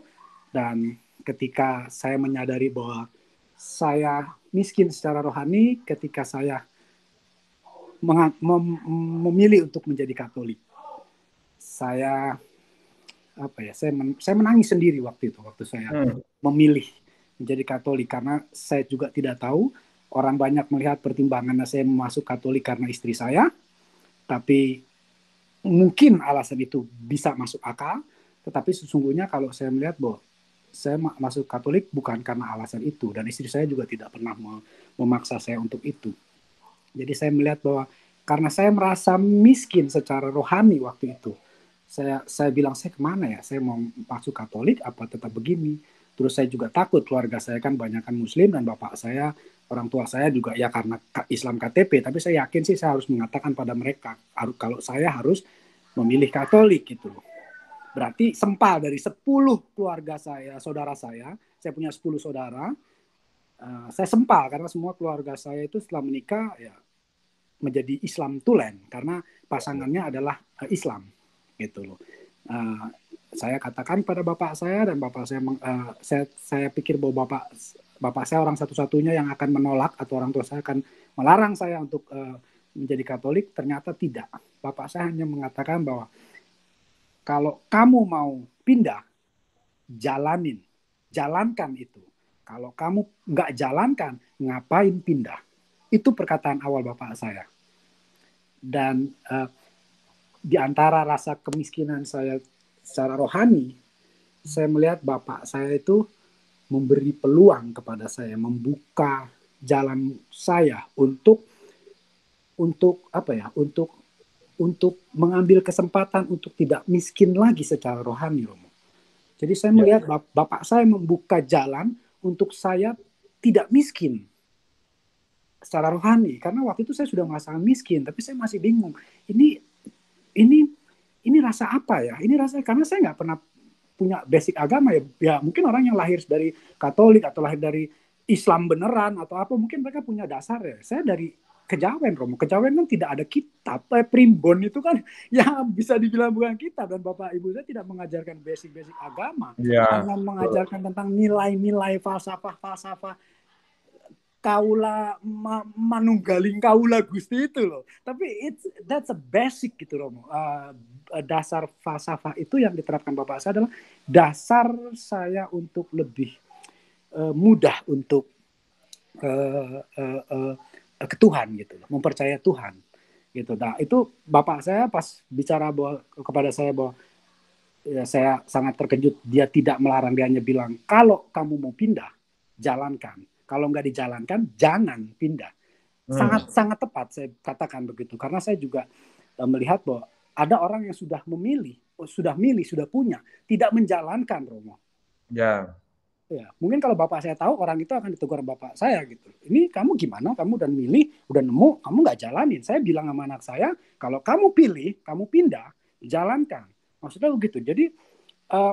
dan ketika saya menyadari bahwa saya miskin secara rohani ketika saya memilih untuk menjadi Katolik. Saya apa ya? Saya men saya menangis sendiri waktu itu waktu saya hmm. memilih menjadi Katolik karena saya juga tidak tahu orang banyak melihat pertimbangan saya masuk Katolik karena istri saya. Tapi mungkin alasan itu bisa masuk akal, tetapi sesungguhnya kalau saya melihat bahwa saya masuk Katolik bukan karena alasan itu dan istri saya juga tidak pernah memaksa saya untuk itu. Jadi saya melihat bahwa karena saya merasa miskin secara rohani waktu itu, saya saya bilang saya kemana ya? Saya mau masuk Katolik apa tetap begini? Terus saya juga takut keluarga saya kan banyakkan Muslim dan bapak saya orang tua saya juga ya karena Islam KTP. Tapi saya yakin sih saya harus mengatakan pada mereka kalau saya harus memilih Katolik gitu loh Berarti sempal dari 10 keluarga saya, saudara saya, saya punya 10 saudara, eh, saya sempal karena semua keluarga saya itu setelah menikah ya menjadi Islam tulen karena pasangannya adalah eh, Islam gitu loh. Eh, saya katakan pada bapak saya dan bapak saya, saya saya pikir bahwa bapak bapak saya orang satu-satunya yang akan menolak atau orang tua saya akan melarang saya untuk menjadi Katolik ternyata tidak. Bapak saya hanya mengatakan bahwa kalau kamu mau pindah, jalanin, jalankan itu. Kalau kamu nggak jalankan, ngapain pindah? Itu perkataan awal bapak saya. Dan uh, di antara rasa kemiskinan saya secara rohani, saya melihat bapak saya itu memberi peluang kepada saya, membuka jalan saya untuk untuk apa ya untuk untuk mengambil kesempatan untuk tidak miskin lagi secara rohani Romo. Jadi saya ya. melihat ya. bapak saya membuka jalan untuk saya tidak miskin secara rohani karena waktu itu saya sudah merasakan miskin tapi saya masih bingung ini ini ini rasa apa ya ini rasa karena saya nggak pernah punya basic agama ya ya mungkin orang yang lahir dari Katolik atau lahir dari Islam beneran atau apa mungkin mereka punya dasar ya saya dari kejawen Romo. Kejawen kan tidak ada kitab. Eh, primbon itu kan *laughs* yang bisa dibilang bukan kitab dan Bapak Ibu saya tidak mengajarkan basic-basic agama, ya, karena mengajarkan tentang nilai-nilai falsafah-falsafah kaula ma, manunggaling kaula Gusti itu loh. Tapi it's that's a basic gitu Romo. Uh, dasar falsafah itu yang diterapkan Bapak saya adalah dasar saya untuk lebih uh, mudah untuk uh, uh, uh, ke Tuhan gitu loh, mempercaya Tuhan gitu. Nah itu bapak saya pas bicara bahwa, kepada saya bahwa ya, saya sangat terkejut dia tidak melarang dia hanya bilang kalau kamu mau pindah jalankan kalau nggak dijalankan jangan pindah hmm. sangat sangat tepat saya katakan begitu karena saya juga uh, melihat bahwa ada orang yang sudah memilih sudah milih sudah punya tidak menjalankan Romo ya ya mungkin kalau bapak saya tahu orang itu akan ditegur bapak saya gitu ini kamu gimana kamu udah milih udah nemu kamu nggak jalanin saya bilang sama anak saya kalau kamu pilih kamu pindah jalankan maksudnya begitu jadi uh,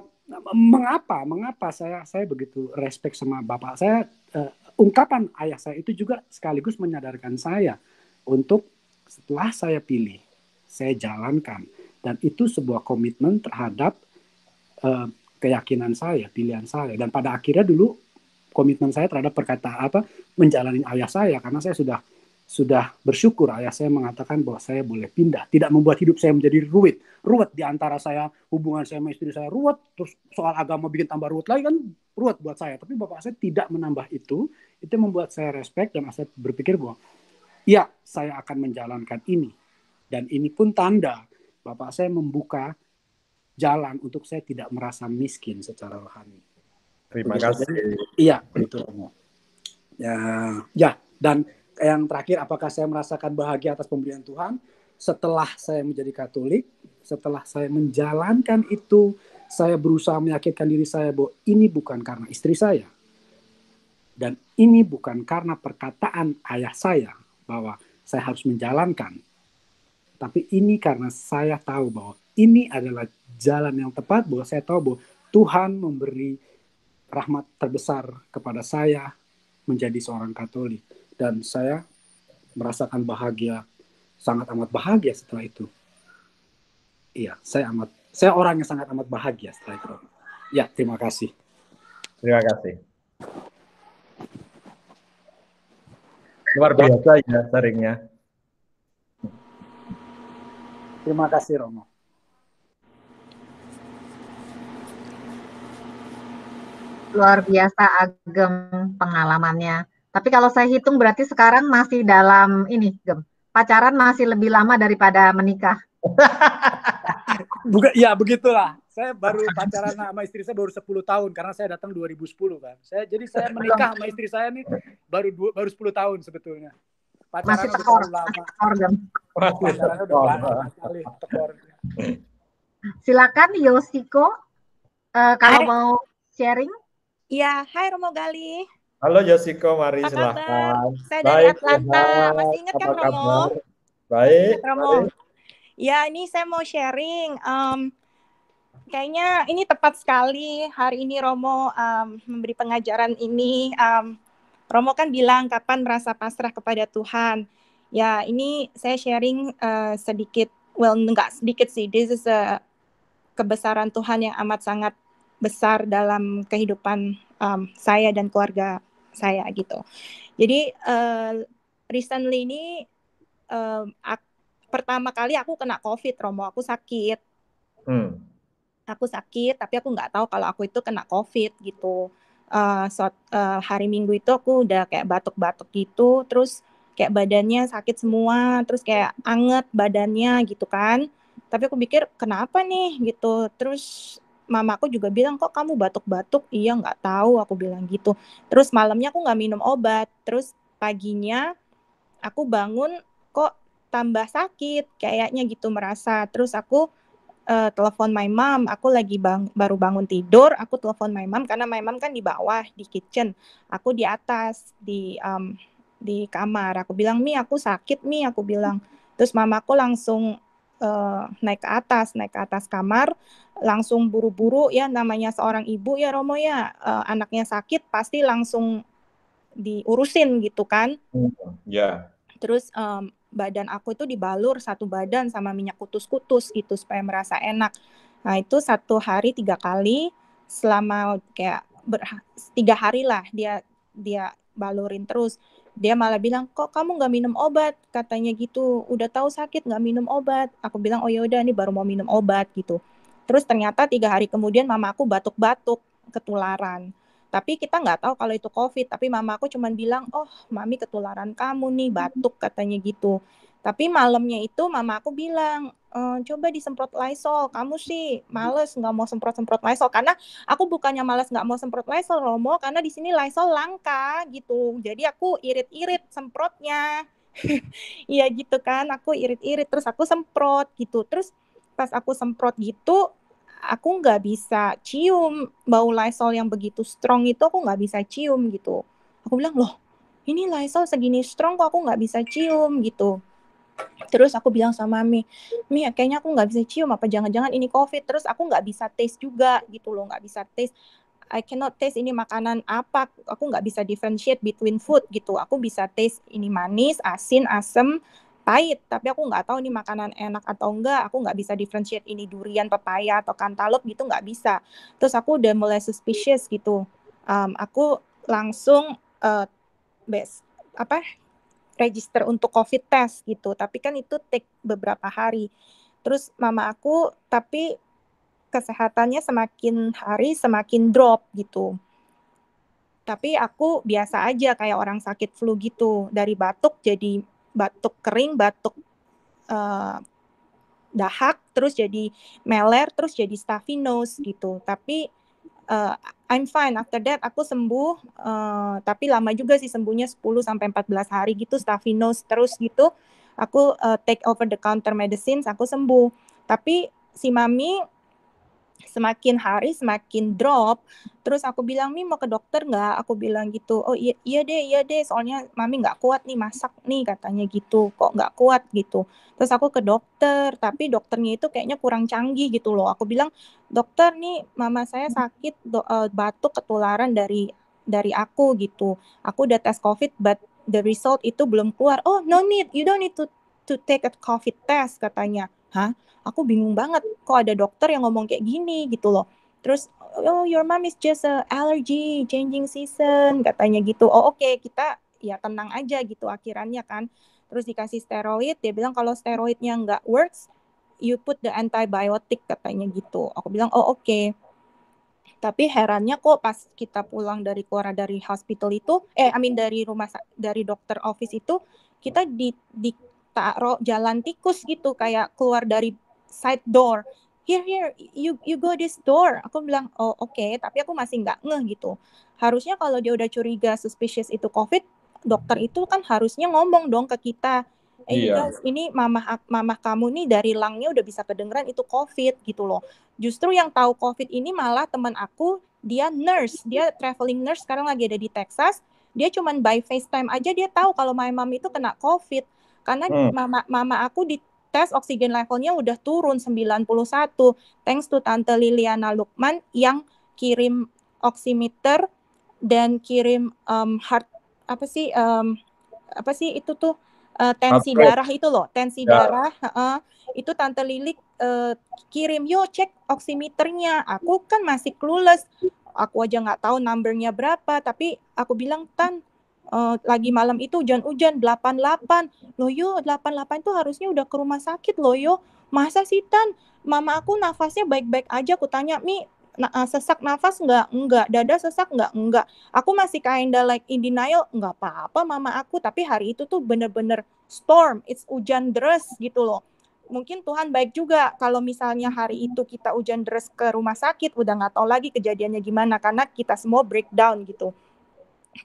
mengapa mengapa saya saya begitu respect sama bapak saya uh, ungkapan ayah saya itu juga sekaligus menyadarkan saya untuk setelah saya pilih saya jalankan dan itu sebuah komitmen terhadap uh, keyakinan saya, pilihan saya. Dan pada akhirnya dulu komitmen saya terhadap perkataan apa menjalani ayah saya karena saya sudah sudah bersyukur ayah saya mengatakan bahwa saya boleh pindah, tidak membuat hidup saya menjadi ruwet, ruwet di antara saya hubungan saya sama istri saya ruwet, terus soal agama bikin tambah ruwet lagi kan ruwet buat saya. Tapi bapak saya tidak menambah itu, itu membuat saya respect dan saya berpikir bahwa ya saya akan menjalankan ini dan ini pun tanda bapak saya membuka jalan untuk saya tidak merasa miskin secara rohani. Terima Jadi, kasih. Iya, betul. Ya, ya, dan yang terakhir, apakah saya merasakan bahagia atas pemberian Tuhan? Setelah saya menjadi Katolik, setelah saya menjalankan itu, saya berusaha meyakinkan diri saya bahwa ini bukan karena istri saya. Dan ini bukan karena perkataan ayah saya bahwa saya harus menjalankan. Tapi ini karena saya tahu bahwa ini adalah jalan yang tepat bahwa saya tahu bahwa Tuhan memberi rahmat terbesar kepada saya menjadi seorang Katolik dan saya merasakan bahagia sangat amat bahagia setelah itu. Iya, saya amat saya orang yang sangat amat bahagia setelah itu. Ya, terima kasih. Terima kasih. Luar biasa ya seringnya. Terima kasih Romo. luar biasa Agem pengalamannya. Tapi kalau saya hitung berarti sekarang masih dalam ini, Gem. Pacaran masih lebih lama daripada menikah. *laughs* Bukan, ya begitulah. Saya baru pacaran sama istri saya baru 10 tahun karena saya datang 2010 kan. Saya jadi saya menikah sama istri saya nih baru dua, baru 10 tahun sebetulnya. Pacaran masih tekor, lama. tekor, Gem. Silakan Yosiko uh, kalau Hai. mau sharing. Iya, hai Romo Gali. Halo Josiko, mari apa silahkan. Kabar? Saya dari Baik, Atlanta. Masih ingat kan, apa kan Romo? Baik. Romo. Baik. Ya, ini saya mau sharing. Um, kayaknya ini tepat sekali hari ini Romo um, memberi pengajaran ini. Um, Romo kan bilang kapan merasa pasrah kepada Tuhan. Ya, ini saya sharing uh, sedikit, well enggak sedikit sih, this is a kebesaran Tuhan yang amat sangat besar dalam kehidupan um, saya dan keluarga saya gitu. Jadi uh, recently ini uh, pertama kali aku kena COVID, Romo, aku sakit. Hmm. Aku sakit, tapi aku nggak tahu kalau aku itu kena COVID gitu. Uh, eh, so, uh, hari Minggu itu aku udah kayak batuk-batuk gitu, terus kayak badannya sakit semua, terus kayak anget badannya gitu kan. Tapi aku pikir kenapa nih gitu. Terus mamaku juga bilang kok kamu batuk-batuk iya nggak tahu aku bilang gitu terus malamnya aku nggak minum obat terus paginya aku bangun kok tambah sakit kayaknya gitu merasa terus aku uh, telepon my mom aku lagi bang baru bangun tidur aku telepon my mom karena my mom kan di bawah di kitchen aku di atas di um, di kamar aku bilang mi aku sakit mi aku bilang terus mamaku langsung uh, naik ke atas, naik ke atas kamar, langsung buru-buru ya namanya seorang ibu ya Romo ya uh, anaknya sakit pasti langsung diurusin gitu kan. Hmm, ya. Yeah. Terus um, badan aku itu dibalur satu badan sama minyak kutus-kutus itu supaya merasa enak. Nah itu satu hari tiga kali selama kayak ber, tiga hari lah dia dia balurin terus dia malah bilang, kok kamu nggak minum obat? Katanya gitu, udah tahu sakit nggak minum obat. Aku bilang, oh yaudah ini baru mau minum obat gitu. Terus ternyata tiga hari kemudian mama aku batuk-batuk ketularan. Tapi kita nggak tahu kalau itu COVID. Tapi mama aku cuman bilang, oh mami ketularan kamu nih batuk katanya gitu. Tapi malamnya itu mama aku bilang, ehm, coba disemprot Lysol. Kamu sih hmm. males nggak mau semprot-semprot Lysol karena aku bukannya males nggak mau semprot Lysol Romo karena di sini Lysol langka gitu. Jadi aku irit-irit semprotnya. *laughs* Iya gitu kan, aku irit-irit terus aku semprot gitu. Terus pas aku semprot gitu aku nggak bisa cium bau Lysol yang begitu strong itu aku nggak bisa cium gitu. Aku bilang loh ini Lysol segini strong kok aku nggak bisa cium gitu. Terus aku bilang sama Mami, Mi kayaknya aku nggak bisa cium apa jangan-jangan ini COVID. Terus aku nggak bisa taste juga gitu loh, nggak bisa taste. I cannot taste ini makanan apa. Aku nggak bisa differentiate between food gitu. Aku bisa taste ini manis, asin, asem, pahit. Tapi aku nggak tahu ini makanan enak atau enggak. Aku nggak bisa differentiate ini durian, pepaya, atau cantaloupe gitu nggak bisa. Terus aku udah mulai suspicious gitu. Um, aku langsung uh, best apa register untuk COVID test gitu, tapi kan itu take beberapa hari. Terus mama aku tapi kesehatannya semakin hari semakin drop gitu. Tapi aku biasa aja kayak orang sakit flu gitu, dari batuk jadi batuk kering, batuk uh, dahak, terus jadi meler, terus jadi stuffy nose gitu. Tapi uh, I'm fine after that aku sembuh uh, tapi lama juga sih sembuhnya 10 sampai 14 hari gitu Stafinos terus gitu aku uh, take over the counter medicines aku sembuh tapi si mami semakin hari semakin drop. Terus aku bilang, Mi mau ke dokter nggak? Aku bilang gitu, oh iya, iya deh, iya deh, soalnya Mami nggak kuat nih masak nih katanya gitu, kok nggak kuat gitu. Terus aku ke dokter, tapi dokternya itu kayaknya kurang canggih gitu loh. Aku bilang, dokter nih mama saya sakit do, uh, batuk ketularan dari dari aku gitu. Aku udah tes COVID, but the result itu belum keluar. Oh no need, you don't need to to take a COVID test katanya hah aku bingung banget kok ada dokter yang ngomong kayak gini gitu loh terus oh your mom is just a allergy changing season katanya gitu oh oke okay, kita ya tenang aja gitu akhirannya kan terus dikasih steroid dia bilang kalau steroidnya nggak works you put the antibiotic katanya gitu aku bilang oh oke okay tapi herannya kok pas kita pulang dari keluar dari hospital itu eh I mean dari rumah dari dokter office itu kita di, di taruh jalan tikus gitu kayak keluar dari side door here here you you go this door aku bilang oh oke okay. tapi aku masih nggak ngeh gitu harusnya kalau dia udah curiga suspicious itu covid dokter itu kan harusnya ngomong dong ke kita eh yeah. Iya. guys ini mama mamah kamu nih dari langnya udah bisa kedengeran itu covid gitu loh justru yang tahu covid ini malah teman aku dia nurse dia traveling nurse sekarang lagi ada di Texas dia cuman by FaceTime aja dia tahu kalau my mom itu kena covid karena hmm. mama mama aku di tes oksigen levelnya udah turun 91 thanks to tante Liliana Lukman yang kirim oximeter dan kirim um, heart apa sih um, apa sih itu tuh uh, tensi Upgrade. darah itu loh tensi ya. darah uh, itu tante Lilik uh, kirim yo cek oximeternya aku kan masih clueless aku aja nggak tahu numbernya berapa tapi aku bilang tan uh, lagi malam itu hujan-hujan 88 loh yo 88 itu harusnya udah ke rumah sakit loh yo masa sih tan mama aku nafasnya baik-baik aja aku tanya mi na eh, sesak nafas enggak? Enggak. dada sesak enggak? Enggak. aku masih kinda like in denial enggak apa-apa mama aku tapi hari itu tuh bener-bener storm it's hujan deras gitu loh mungkin Tuhan baik juga kalau misalnya hari itu kita hujan deras ke rumah sakit udah nggak tahu lagi kejadiannya gimana karena kita semua breakdown gitu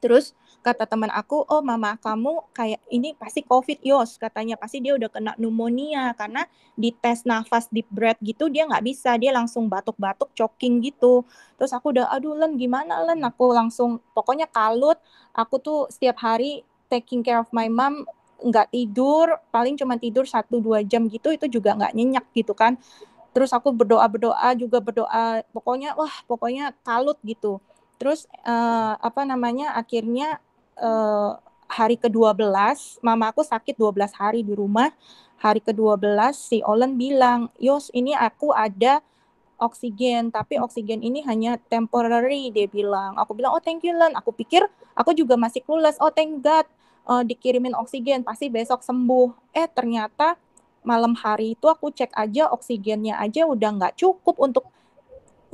Terus kata teman aku, oh mama kamu kayak ini pasti covid yos katanya pasti dia udah kena pneumonia karena di tes nafas di breath gitu dia nggak bisa dia langsung batuk-batuk choking gitu. Terus aku udah aduh len gimana len aku langsung pokoknya kalut. Aku tuh setiap hari taking care of my mom nggak tidur paling cuma tidur satu dua jam gitu itu juga nggak nyenyak gitu kan. Terus aku berdoa berdoa juga berdoa pokoknya wah pokoknya kalut gitu Terus uh, apa namanya akhirnya uh, hari ke-12 aku sakit 12 hari di rumah. Hari ke-12 si Olen bilang, "Yos, ini aku ada oksigen, tapi oksigen ini hanya temporary," dia bilang. Aku bilang, "Oh, thank you, Len." Aku pikir aku juga masih clueless. "Oh, thank God." Uh, dikirimin oksigen, pasti besok sembuh. Eh, ternyata malam hari itu aku cek aja oksigennya aja udah nggak cukup untuk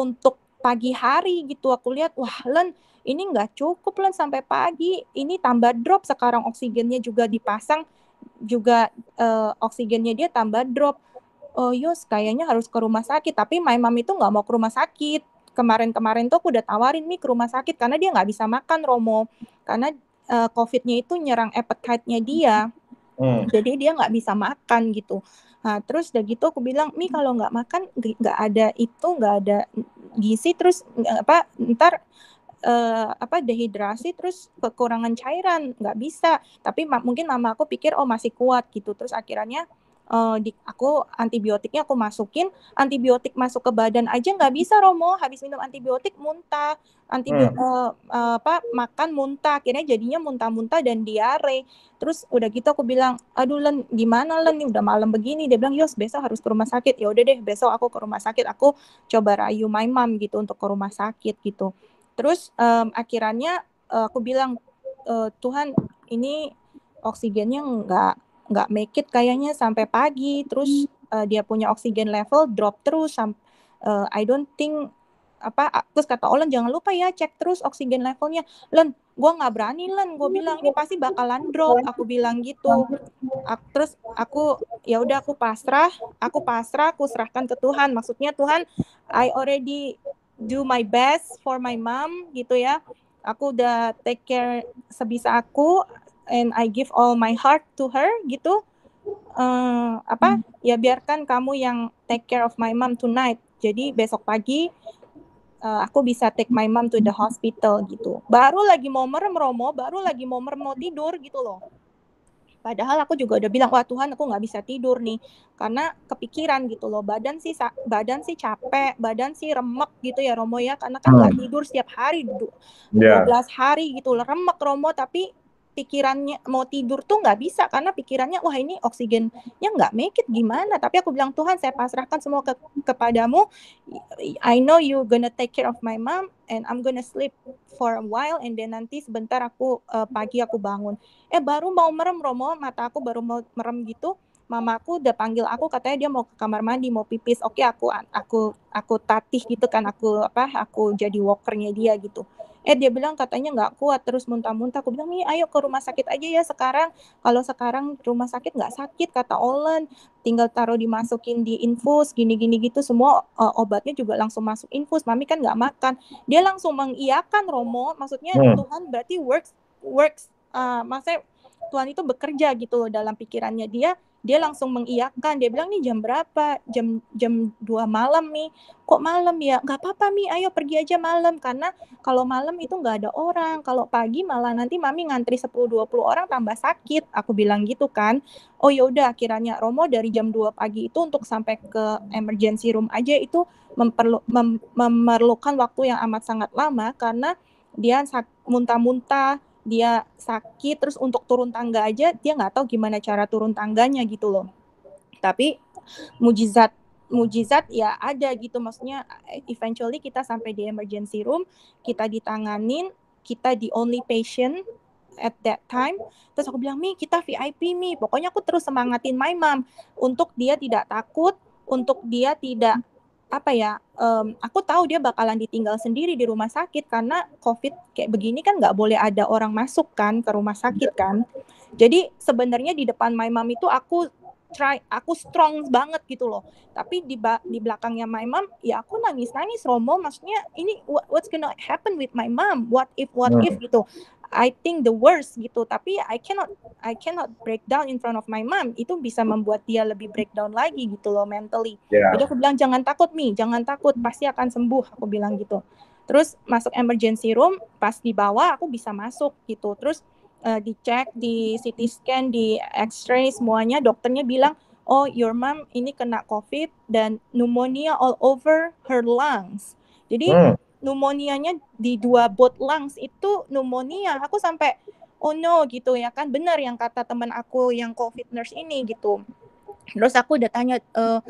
untuk pagi hari gitu aku lihat wah Len ini nggak cukup Len sampai pagi ini tambah drop sekarang oksigennya juga dipasang juga uh, oksigennya dia tambah drop oh Yos kayaknya harus ke rumah sakit tapi my mom itu nggak mau ke rumah sakit kemarin-kemarin tuh aku udah tawarin nih ke rumah sakit karena dia nggak bisa makan Romo karena uh, eh, covid itu nyerang appetite-nya dia Hmm. Jadi dia nggak bisa makan gitu. Nah, terus udah gitu aku bilang, mi kalau nggak makan nggak ada itu nggak ada gizi terus apa ntar uh, apa dehidrasi terus kekurangan cairan nggak bisa tapi ma mungkin mama aku pikir oh masih kuat gitu terus akhirnya uh, di, aku antibiotiknya aku masukin antibiotik masuk ke badan aja nggak bisa Romo habis minum antibiotik muntah antibiotik hmm. uh, uh, apa makan muntah akhirnya jadinya muntah-muntah dan diare terus udah gitu aku bilang aduh Len gimana Len nih udah malam begini dia bilang Yos besok harus ke rumah sakit ya udah deh besok aku ke rumah sakit aku coba rayu my mom gitu untuk ke rumah sakit gitu terus um, akhirannya uh, aku bilang Tuhan ini oksigennya nggak nggak make it kayaknya sampai pagi terus uh, dia punya oksigen level drop terus uh, I don't think apa terus kata Olen jangan lupa ya cek terus oksigen levelnya Len gue nggak berani Len gue hmm. bilang ini pasti bakalan drop aku bilang gitu aku, terus aku ya udah aku pasrah aku pasrah aku serahkan ke Tuhan maksudnya Tuhan I already do my best for my mom gitu ya aku udah take care sebisa aku and I give all my heart to her gitu uh, apa hmm. ya biarkan kamu yang take care of my mom tonight jadi besok pagi uh, aku bisa take my mom to the hospital gitu baru lagi mau merem romo baru lagi mau merem mau tidur gitu loh Padahal aku juga udah bilang, wah Tuhan aku nggak bisa tidur nih, karena kepikiran gitu loh. Badan sih badan sih capek, badan sih remek gitu ya Romo ya, karena kan nggak hmm. tidur setiap hari, 12 yeah. Iya. hari gitu loh, remek Romo. Tapi pikirannya mau tidur tuh nggak bisa karena pikirannya wah ini oksigennya nggak make it gimana tapi aku bilang Tuhan saya pasrahkan semua ke kepadamu I know you gonna take care of my mom and I'm gonna sleep for a while and then nanti sebentar aku uh, pagi aku bangun eh baru mau merem Romo mata aku baru mau merem gitu mamaku udah panggil aku katanya dia mau ke kamar mandi mau pipis oke aku aku aku tatih gitu kan aku apa aku jadi walkernya dia gitu eh dia bilang katanya nggak kuat terus muntah-muntah aku bilang nih ayo ke rumah sakit aja ya sekarang kalau sekarang rumah sakit nggak sakit kata Olen tinggal taruh dimasukin di infus gini-gini gitu semua uh, obatnya juga langsung masuk infus mami kan nggak makan dia langsung mengiyakan Romo maksudnya hmm. Tuhan berarti works works uh, maksudnya Tuhan itu bekerja gitu loh dalam pikirannya dia dia langsung mengiyakan dia bilang nih jam berapa jam jam dua malam nih kok malam ya nggak apa-apa mi ayo pergi aja malam karena kalau malam itu nggak ada orang kalau pagi malah nanti mami ngantri 10-20 orang tambah sakit aku bilang gitu kan oh yaudah. udah Romo dari jam dua pagi itu untuk sampai ke emergency room aja itu memperlu mem memerlukan waktu yang amat sangat lama karena dia muntah-muntah dia sakit terus untuk turun tangga aja dia nggak tahu gimana cara turun tangganya gitu loh tapi mujizat mujizat ya ada gitu maksudnya eh, eventually kita sampai di emergency room kita ditanganin kita the only patient at that time terus aku bilang mi kita VIP mi pokoknya aku terus semangatin my mom untuk dia tidak takut untuk dia tidak apa ya um, aku tahu dia bakalan ditinggal sendiri di rumah sakit karena covid kayak begini kan nggak boleh ada orang masuk kan ke rumah sakit iya. kan jadi sebenarnya di depan my mom itu aku try aku strong banget gitu loh tapi di ba di belakangnya my mom ya aku nangis nangis romo maksudnya ini what's gonna happen with my mom what if what nah. if gitu I think the worst gitu tapi I cannot I cannot break down in front of my mom itu bisa membuat dia lebih breakdown lagi gitu loh mentally yeah. jadi aku bilang jangan takut Mi jangan takut pasti akan sembuh aku bilang gitu terus masuk emergency room pas dibawa aku bisa masuk gitu terus uh, dicek di CT scan di X-ray semuanya dokternya bilang oh your mom ini kena COVID dan pneumonia all over her lungs jadi hmm pneumonia-nya di dua bot lungs itu pneumonia aku sampai oh no gitu ya kan benar yang kata teman aku yang covid nurse ini gitu terus aku udah tanya uh,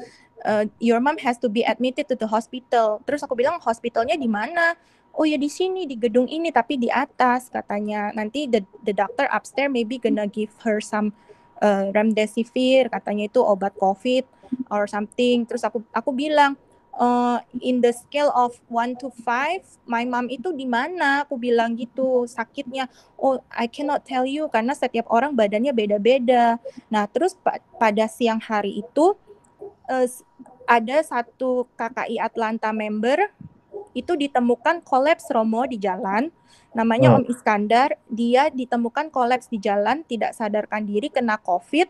uh, your mom has to be admitted to the hospital terus aku bilang hospitalnya di mana oh ya di sini di gedung ini tapi di atas katanya nanti the the doctor upstairs maybe gonna give her some uh, remdesivir katanya itu obat covid or something terus aku aku bilang uh, in the scale of one to five, my mom itu di mana? Aku bilang gitu, sakitnya. Oh, I cannot tell you karena setiap orang badannya beda-beda. Nah, terus pa pada siang hari itu uh, ada satu KKI Atlanta member itu ditemukan kolaps Romo di jalan. Namanya oh. Om Iskandar, dia ditemukan kolaps di jalan, tidak sadarkan diri, kena COVID,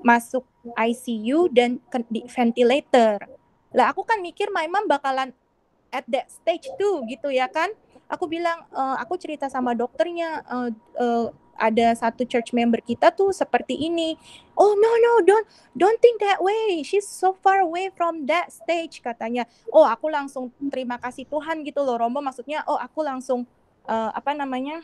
masuk ICU dan di ventilator. Lah aku kan mikir my mom bakalan at that stage tuh gitu ya kan. Aku bilang e, aku cerita sama dokternya e, e, ada satu church member kita tuh seperti ini. Oh no no don't don't think that way. She's so far away from that stage katanya. Oh aku langsung terima kasih Tuhan gitu loh Romo maksudnya oh aku langsung uh, apa namanya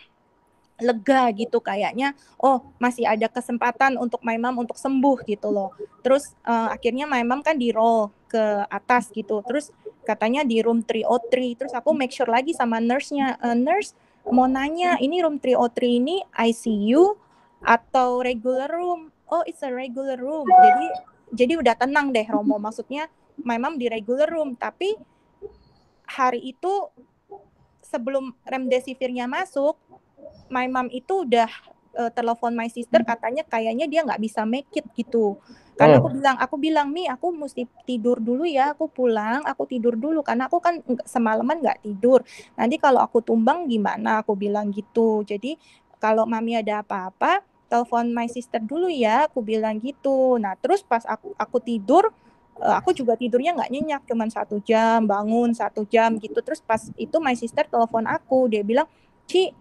lega gitu kayaknya oh masih ada kesempatan untuk my mom untuk sembuh gitu loh terus uh, akhirnya my mom kan di roll ke atas gitu terus katanya di room 303 terus aku make sure lagi sama nurse-nya uh, nurse mau nanya ini room 303 ini ICU atau regular room oh it's a regular room jadi jadi udah tenang deh Romo maksudnya my mom di regular room tapi hari itu sebelum remdesivirnya masuk my mom itu udah uh, telepon my sister katanya kayaknya dia nggak bisa make it gitu karena oh. aku bilang aku bilang mi aku mesti tidur dulu ya aku pulang aku tidur dulu karena aku kan semalaman nggak tidur nanti kalau aku tumbang gimana aku bilang gitu jadi kalau mami ada apa-apa telepon my sister dulu ya aku bilang gitu nah terus pas aku aku tidur eh, aku juga tidurnya nggak nyenyak cuman satu jam bangun satu jam gitu terus pas itu my sister telepon aku dia bilang Ci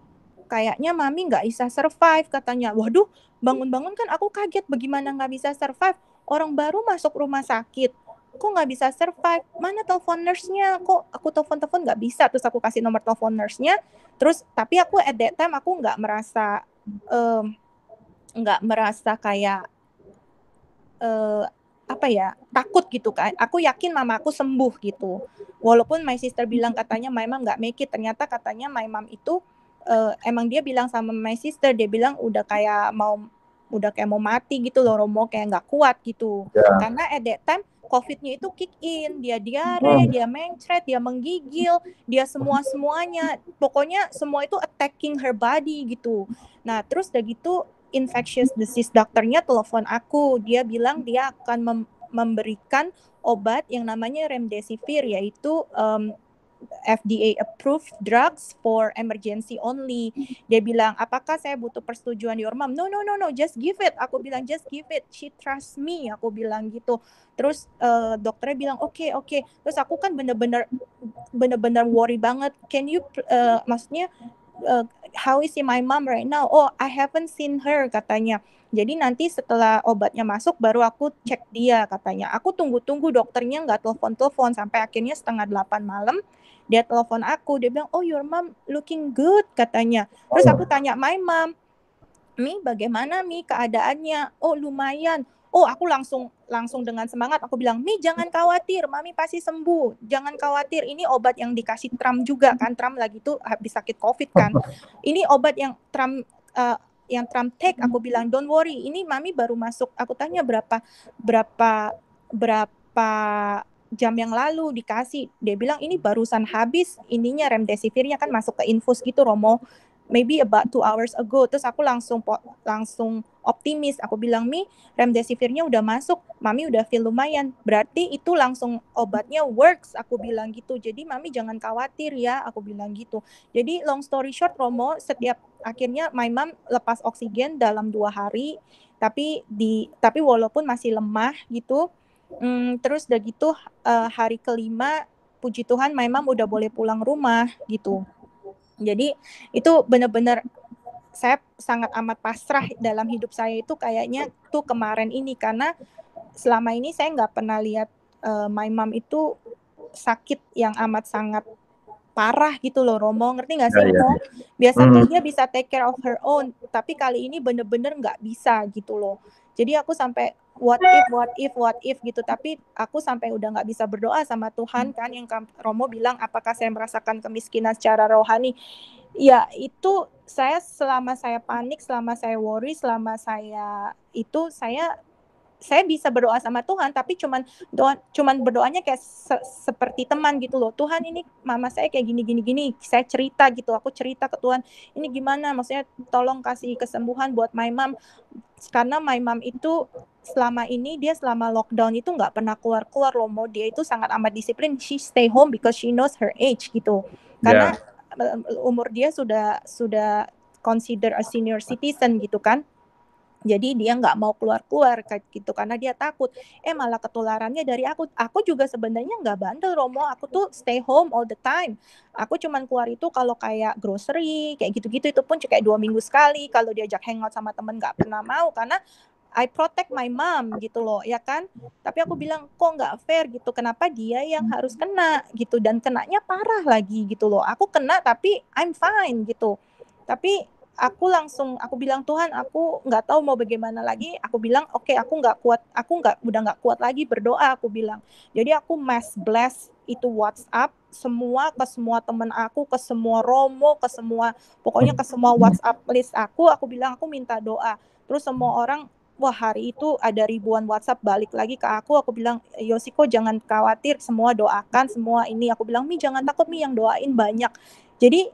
kayaknya mami nggak bisa survive katanya waduh bangun-bangun kan aku kaget bagaimana nggak bisa survive orang baru masuk rumah sakit kok nggak bisa survive mana telepon nurse-nya kok aku telepon telepon nggak bisa terus aku kasih nomor telepon nurse-nya terus tapi aku at that time aku nggak merasa nggak um, merasa kayak uh, apa ya takut gitu kan aku yakin mama aku sembuh gitu walaupun my sister bilang katanya my mom nggak make it ternyata katanya my mom itu uh, emang dia bilang sama my sister dia bilang udah kayak mau udah kayak mau mati gitu loh Romo kayak nggak kuat gitu yeah. karena at that time COVID-nya itu kick in, dia diare, hmm. dia mencret, dia menggigil, dia semua semuanya, pokoknya semua itu attacking her body gitu. Nah terus udah gitu infectious disease dokternya telepon aku, dia bilang dia akan mem memberikan obat yang namanya remdesivir yaitu um, FDA approved drugs for emergency only. Dia bilang, "Apakah saya butuh persetujuan your mom?" No, no, no, no, just give it. Aku bilang, "Just give it." She trust me, aku bilang gitu. Terus uh, dokternya bilang, "Oke, okay, oke." Okay. Terus aku kan bener-bener bener-bener worry banget. Can you uh, maksudnya uh, how is my mom right now? Oh, I haven't seen her katanya. Jadi nanti setelah obatnya masuk baru aku cek dia katanya. Aku tunggu-tunggu dokternya nggak telepon-telepon sampai akhirnya setengah delapan malam dia telepon aku dia bilang oh your mom looking good katanya terus aku tanya my mom mi bagaimana mi keadaannya oh lumayan oh aku langsung langsung dengan semangat aku bilang mi jangan khawatir mami pasti sembuh jangan khawatir ini obat yang dikasih Trump juga kan Trump lagi tuh habis sakit covid kan ini obat yang Trump uh, yang Trump take aku bilang don't worry ini mami baru masuk aku tanya berapa berapa berapa jam yang lalu dikasih dia bilang ini barusan habis ininya remdesivirnya kan masuk ke infus gitu Romo maybe about two hours ago. Terus aku langsung langsung optimis. Aku bilang, Mi, remdesivirnya udah masuk. Mami udah feel lumayan. Berarti itu langsung obatnya works. Aku bilang gitu. Jadi Mami jangan khawatir ya. Aku bilang gitu. Jadi long story short, Romo, setiap akhirnya my mom lepas oksigen dalam dua hari. Tapi di tapi walaupun masih lemah gitu, Hmm, terus udah gitu uh, hari kelima puji Tuhan my udah boleh pulang rumah gitu. Jadi itu benar-benar saya sangat amat pasrah dalam hidup saya itu kayaknya tuh kemarin ini karena selama ini saya nggak pernah lihat uh, my mom itu sakit yang amat sangat parah gitu loh Romo ngerti nggak sih Ya, ya. ya. biasanya mm. dia bisa take care of her own tapi kali ini bener-bener nggak -bener bisa gitu loh jadi aku sampai what if what if what if gitu tapi aku sampai udah nggak bisa berdoa sama Tuhan kan yang Romo bilang apakah saya merasakan kemiskinan secara rohani ya itu saya selama saya panik selama saya worry selama saya itu saya saya bisa berdoa sama Tuhan tapi cuman doa cuman berdoanya kayak se seperti teman gitu loh Tuhan ini mama saya kayak gini gini gini saya cerita gitu aku cerita ke Tuhan ini gimana maksudnya tolong kasih kesembuhan buat my mom karena my mom itu selama ini dia selama lockdown itu nggak pernah keluar keluar loh mau dia itu sangat amat disiplin she stay home because she knows her age gitu karena yeah. Eh, umur dia sudah sudah consider a senior citizen gitu kan jadi dia nggak mau keluar-keluar kayak gitu karena dia takut eh malah ketularannya dari aku aku juga sebenarnya nggak bandel Romo aku tuh stay home all the time aku cuman keluar itu kalau kayak grocery kayak gitu-gitu itu pun kayak dua minggu sekali kalau diajak hangout sama temen nggak pernah mau karena I protect my mom gitu loh ya kan tapi aku bilang kok nggak fair gitu kenapa dia yang harus kena gitu dan kenanya parah lagi gitu loh aku kena tapi I'm fine gitu tapi aku langsung aku bilang Tuhan aku nggak tahu mau bagaimana lagi aku bilang oke okay, aku nggak kuat aku nggak udah nggak kuat lagi berdoa aku bilang jadi aku mass blast itu WhatsApp semua ke semua teman aku ke semua romo ke semua pokoknya ke semua WhatsApp list aku aku bilang aku minta doa terus semua orang wah hari itu ada ribuan WhatsApp balik lagi ke aku. Aku bilang Yosiko jangan khawatir, semua doakan, semua ini. Aku bilang Mi jangan takut Mi yang doain banyak. Jadi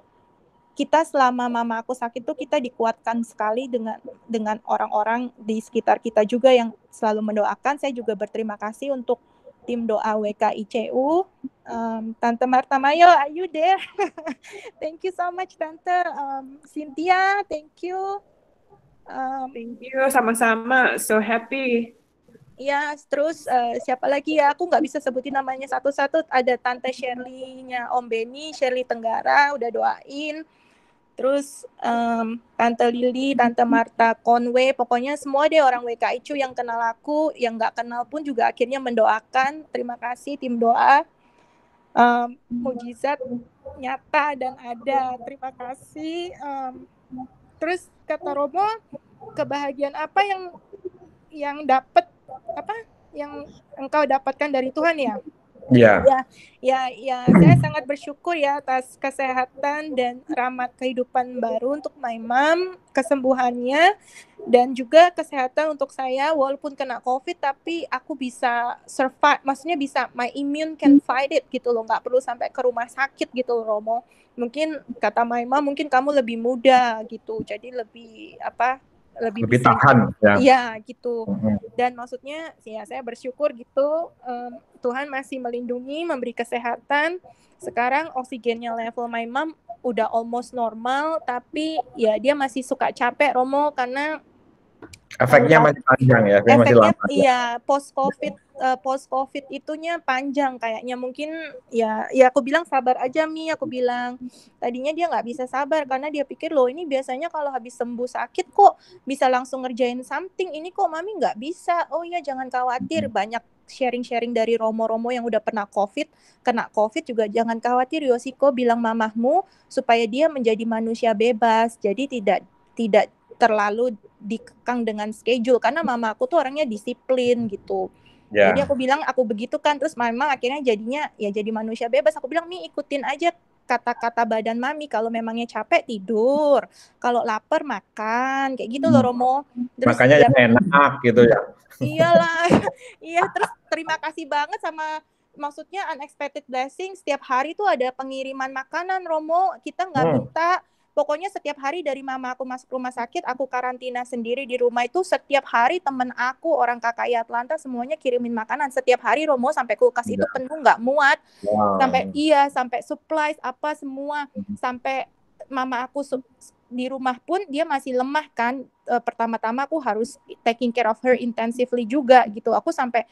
kita selama mama aku sakit tuh kita dikuatkan sekali dengan dengan orang-orang di sekitar kita juga yang selalu mendoakan. Saya juga berterima kasih untuk tim doa WKICU. Um, Tante Marta Mayo, are you there? *laughs* thank you so much Tante. Um, Cynthia, thank you. Um, thank you, sama-sama. So happy. Ya, terus uh, siapa lagi ya? Aku nggak bisa sebutin namanya satu-satu. Ada Tante Shirley-nya Om Beni, Shirley Tenggara, udah doain terus um, tante Lili, tante Marta Conway, pokoknya semua deh orang WKICU yang kenal aku, yang nggak kenal pun juga akhirnya mendoakan. Terima kasih tim doa, um, mujizat nyata dan ada. Terima kasih. Um, terus kata Romo, kebahagiaan apa yang yang dapat apa yang engkau dapatkan dari Tuhan ya? Ya. ya, ya, ya, saya sangat bersyukur ya atas kesehatan dan rahmat kehidupan baru untuk my mom, kesembuhannya dan juga kesehatan untuk saya walaupun kena covid tapi aku bisa survive, maksudnya bisa my immune can fight it gitu loh, nggak perlu sampai ke rumah sakit gitu loh Romo. Mungkin kata my mom mungkin kamu lebih muda gitu, jadi lebih apa lebih, lebih bisa, tahan ya, ya gitu dan maksudnya ya saya bersyukur gitu um, Tuhan masih melindungi memberi kesehatan sekarang oksigennya level my mom udah almost normal tapi ya dia masih suka capek Romo karena Efeknya masih panjang ya, efeknya masih lama. Ya. Iya, post covid uh, eh, post covid itunya panjang kayaknya mungkin ya ya aku bilang sabar aja mi aku bilang tadinya dia nggak bisa sabar karena dia pikir loh ini biasanya kalau habis sembuh sakit kok bisa langsung ngerjain something ini kok mami nggak bisa oh ya jangan khawatir hmm. banyak sharing-sharing dari romo-romo yang udah pernah COVID, kena COVID juga jangan khawatir Yosiko bilang mamahmu supaya dia menjadi manusia bebas. Jadi tidak tidak terlalu dikekang dengan schedule karena mama aku tuh orangnya disiplin gitu. Yeah. Jadi aku bilang aku begitu kan terus memang akhirnya jadinya ya jadi manusia bebas. Aku bilang Mi ikutin aja kata-kata badan mami kalau memangnya capek tidur, kalau lapar makan kayak gitu loh hmm. Romo. Terus Makanya ya, enak gitu ya. Iyalah. *laughs* iya, terus terima kasih banget sama maksudnya unexpected blessing setiap hari tuh ada pengiriman makanan Romo, kita nggak hmm. minta pokoknya setiap hari dari mama aku masuk rumah sakit aku karantina sendiri di rumah itu setiap hari temen aku orang KKI Atlanta semuanya kirimin makanan setiap hari Romo sampai kulkas itu penuh nggak muat wow. sampai iya sampai supplies apa semua hmm. sampai mama aku di rumah pun dia masih lemah kan e, pertama-tama aku harus taking care of her intensively juga gitu aku sampai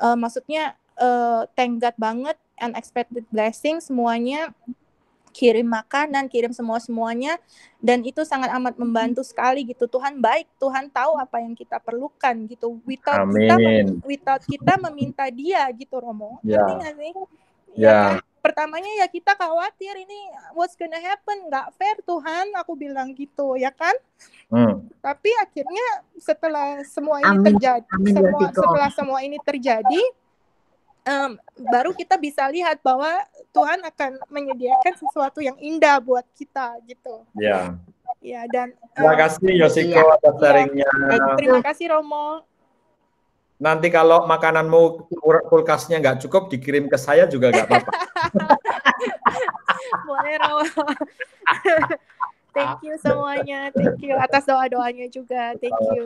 e, maksudnya e, eh, tenggat banget unexpected blessing semuanya kirim makanan, kirim semua-semuanya dan itu sangat amat membantu hmm. sekali gitu. Tuhan baik, Tuhan tahu apa yang kita perlukan gitu. Without Amin. kita without kita meminta Dia gitu, Romo. Ya. Yeah. Iya ya. Yeah. Kan? Pertamanya ya kita khawatir ini what's gonna happen, Gak fair Tuhan, aku bilang gitu, ya kan? Hmm. Tapi akhirnya setelah semua ini Amin. terjadi, Amin. Ya semua gitu. setelah semua ini terjadi, um, baru kita bisa lihat bahwa Tuhan akan menyediakan sesuatu yang indah buat kita gitu. Ya. Ya dan. Terima kasih iya. Yosiko ya, atas sharingnya. terima kasih Romo. Nanti kalau makananmu kulkasnya nggak cukup dikirim ke saya juga nggak apa-apa. *laughs* Boleh Romo. *laughs* Thank you semuanya. Thank you atas doa-doanya juga. Thank you.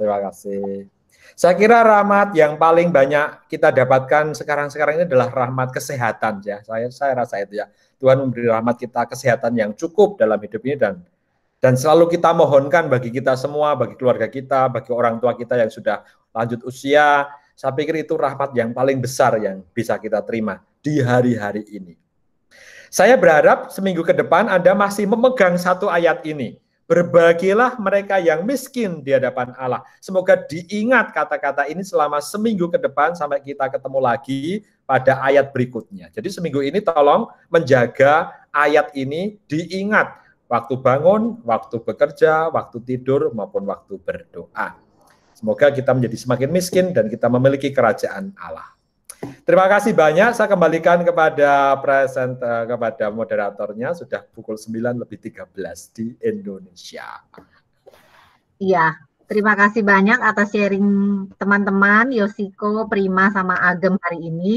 terima kasih. Saya kira rahmat yang paling banyak kita dapatkan sekarang-sekarang ini adalah rahmat kesehatan ya. Saya saya rasa itu ya. Tuhan memberi rahmat kita kesehatan yang cukup dalam hidup ini dan dan selalu kita mohonkan bagi kita semua, bagi keluarga kita, bagi orang tua kita yang sudah lanjut usia. Saya pikir itu rahmat yang paling besar yang bisa kita terima di hari-hari ini. Saya berharap seminggu ke depan Anda masih memegang satu ayat ini. Berbagilah mereka yang miskin di hadapan Allah. Semoga diingat kata-kata ini selama seminggu ke depan sampai kita ketemu lagi pada ayat berikutnya. Jadi seminggu ini tolong menjaga ayat ini diingat waktu bangun, waktu bekerja, waktu tidur maupun waktu berdoa. Semoga kita menjadi semakin miskin dan kita memiliki kerajaan Allah. Terima kasih banyak. Saya kembalikan kepada present kepada moderatornya sudah pukul 9 lebih 13 di Indonesia. Iya, terima kasih banyak atas sharing teman-teman Yosiko, Prima sama Agem hari ini.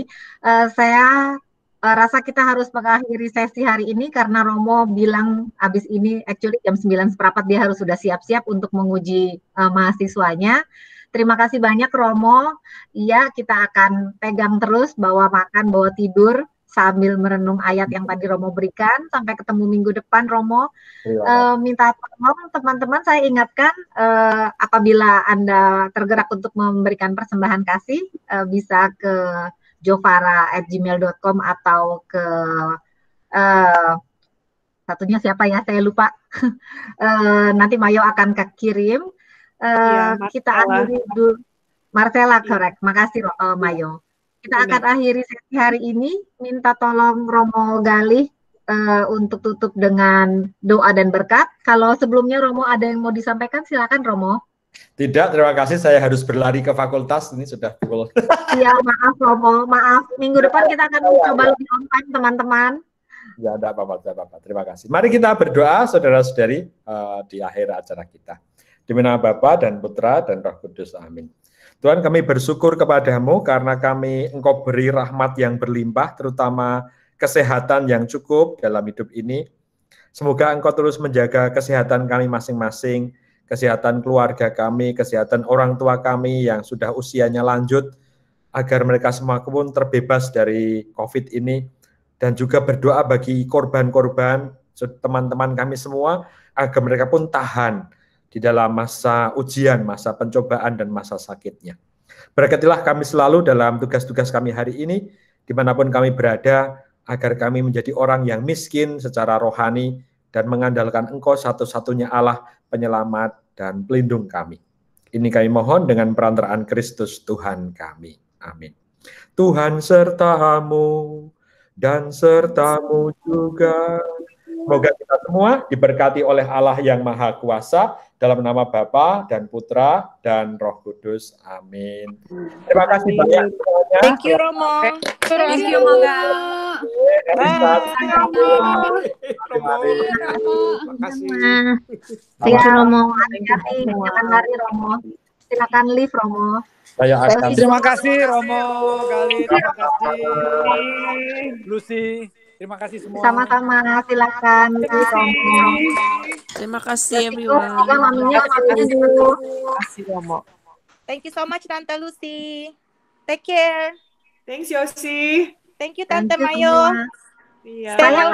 Uh, saya eh, rasa kita harus mengakhiri sesi hari ini karena Romo bilang habis ini actually jam 9 seperempat dia harus sudah siap-siap untuk menguji uh, mahasiswanya. Terima kasih banyak Romo. Iya, kita akan pegang terus bawa makan, bawa tidur sambil merenung ayat yang tadi Romo berikan. Sampai ketemu minggu depan Romo. Uh, minta tolong teman-teman saya ingatkan uh, apabila Anda tergerak untuk memberikan persembahan kasih uh, bisa ke jovara@gmail.com atau ke uh, satunya siapa ya saya lupa uh, *laughs* nanti Mayo akan kirim uh, kita akhiri dulu. Martela iya. correct. Makasih uh, eh, Mayo. Kita Benar. Iya. akan akhiri sesi hari ini. Minta tolong Romo Galih uh, untuk tutup dengan doa dan berkat. Kalau sebelumnya Romo ada yang mau disampaikan, silakan Romo. Tidak, terima kasih. Saya harus berlari ke fakultas. Ini sudah pukul. *laughs* Iya, maaf Romo. Maaf. Minggu depan kita akan mencoba lebih online, teman-teman. Ya, tidak apa-apa, apa-apa. Terima kasih. Mari kita berdoa, saudara-saudari, uh, di akhir acara kita. Demi nama Bapa dan Putra dan Roh Kudus. Amin. Tuhan kami bersyukur kepadamu karena kami engkau beri rahmat yang berlimpah terutama kesehatan yang cukup dalam hidup ini. Semoga engkau terus menjaga kesehatan kami masing-masing, kesehatan keluarga kami, kesehatan orang tua kami yang sudah usianya lanjut, agar mereka semua pun terbebas dari COVID ini. Dan juga berdoa bagi korban-korban, teman-teman kami semua, agar mereka pun tahan di dalam masa ujian, masa pencobaan, dan masa sakitnya. Berkatilah kami selalu dalam tugas-tugas kami hari ini, dimanapun kami berada, agar kami menjadi orang yang miskin secara rohani dan mengandalkan Engkau satu-satunya Allah, penyelamat dan pelindung kami. Ini kami mohon dengan perantaraan Kristus Tuhan kami. Amin. Tuhan sertamu dan sertamu juga. Semoga kita semua diberkati oleh Allah yang Maha Kuasa, dalam nama Bapa dan Putra dan Roh Kudus. Amin. Terima kasih Amin. banyak semuanya. Thank you Romo. Thank you Romo. Terima kasih. Romo. Thank you Romo. Terima kasih Romo. Silakan live Romo. Terima kasih Romo. Terima kasih Lucy. Terima kasih semua. Sama-sama, silakan. Terima kasih. Terima kasih everyone. Terima kasih Romo. Thank you so much Tante Lucy. Take care. Thanks Yosi. Thank you Tante Thank you, Mayo. Iya.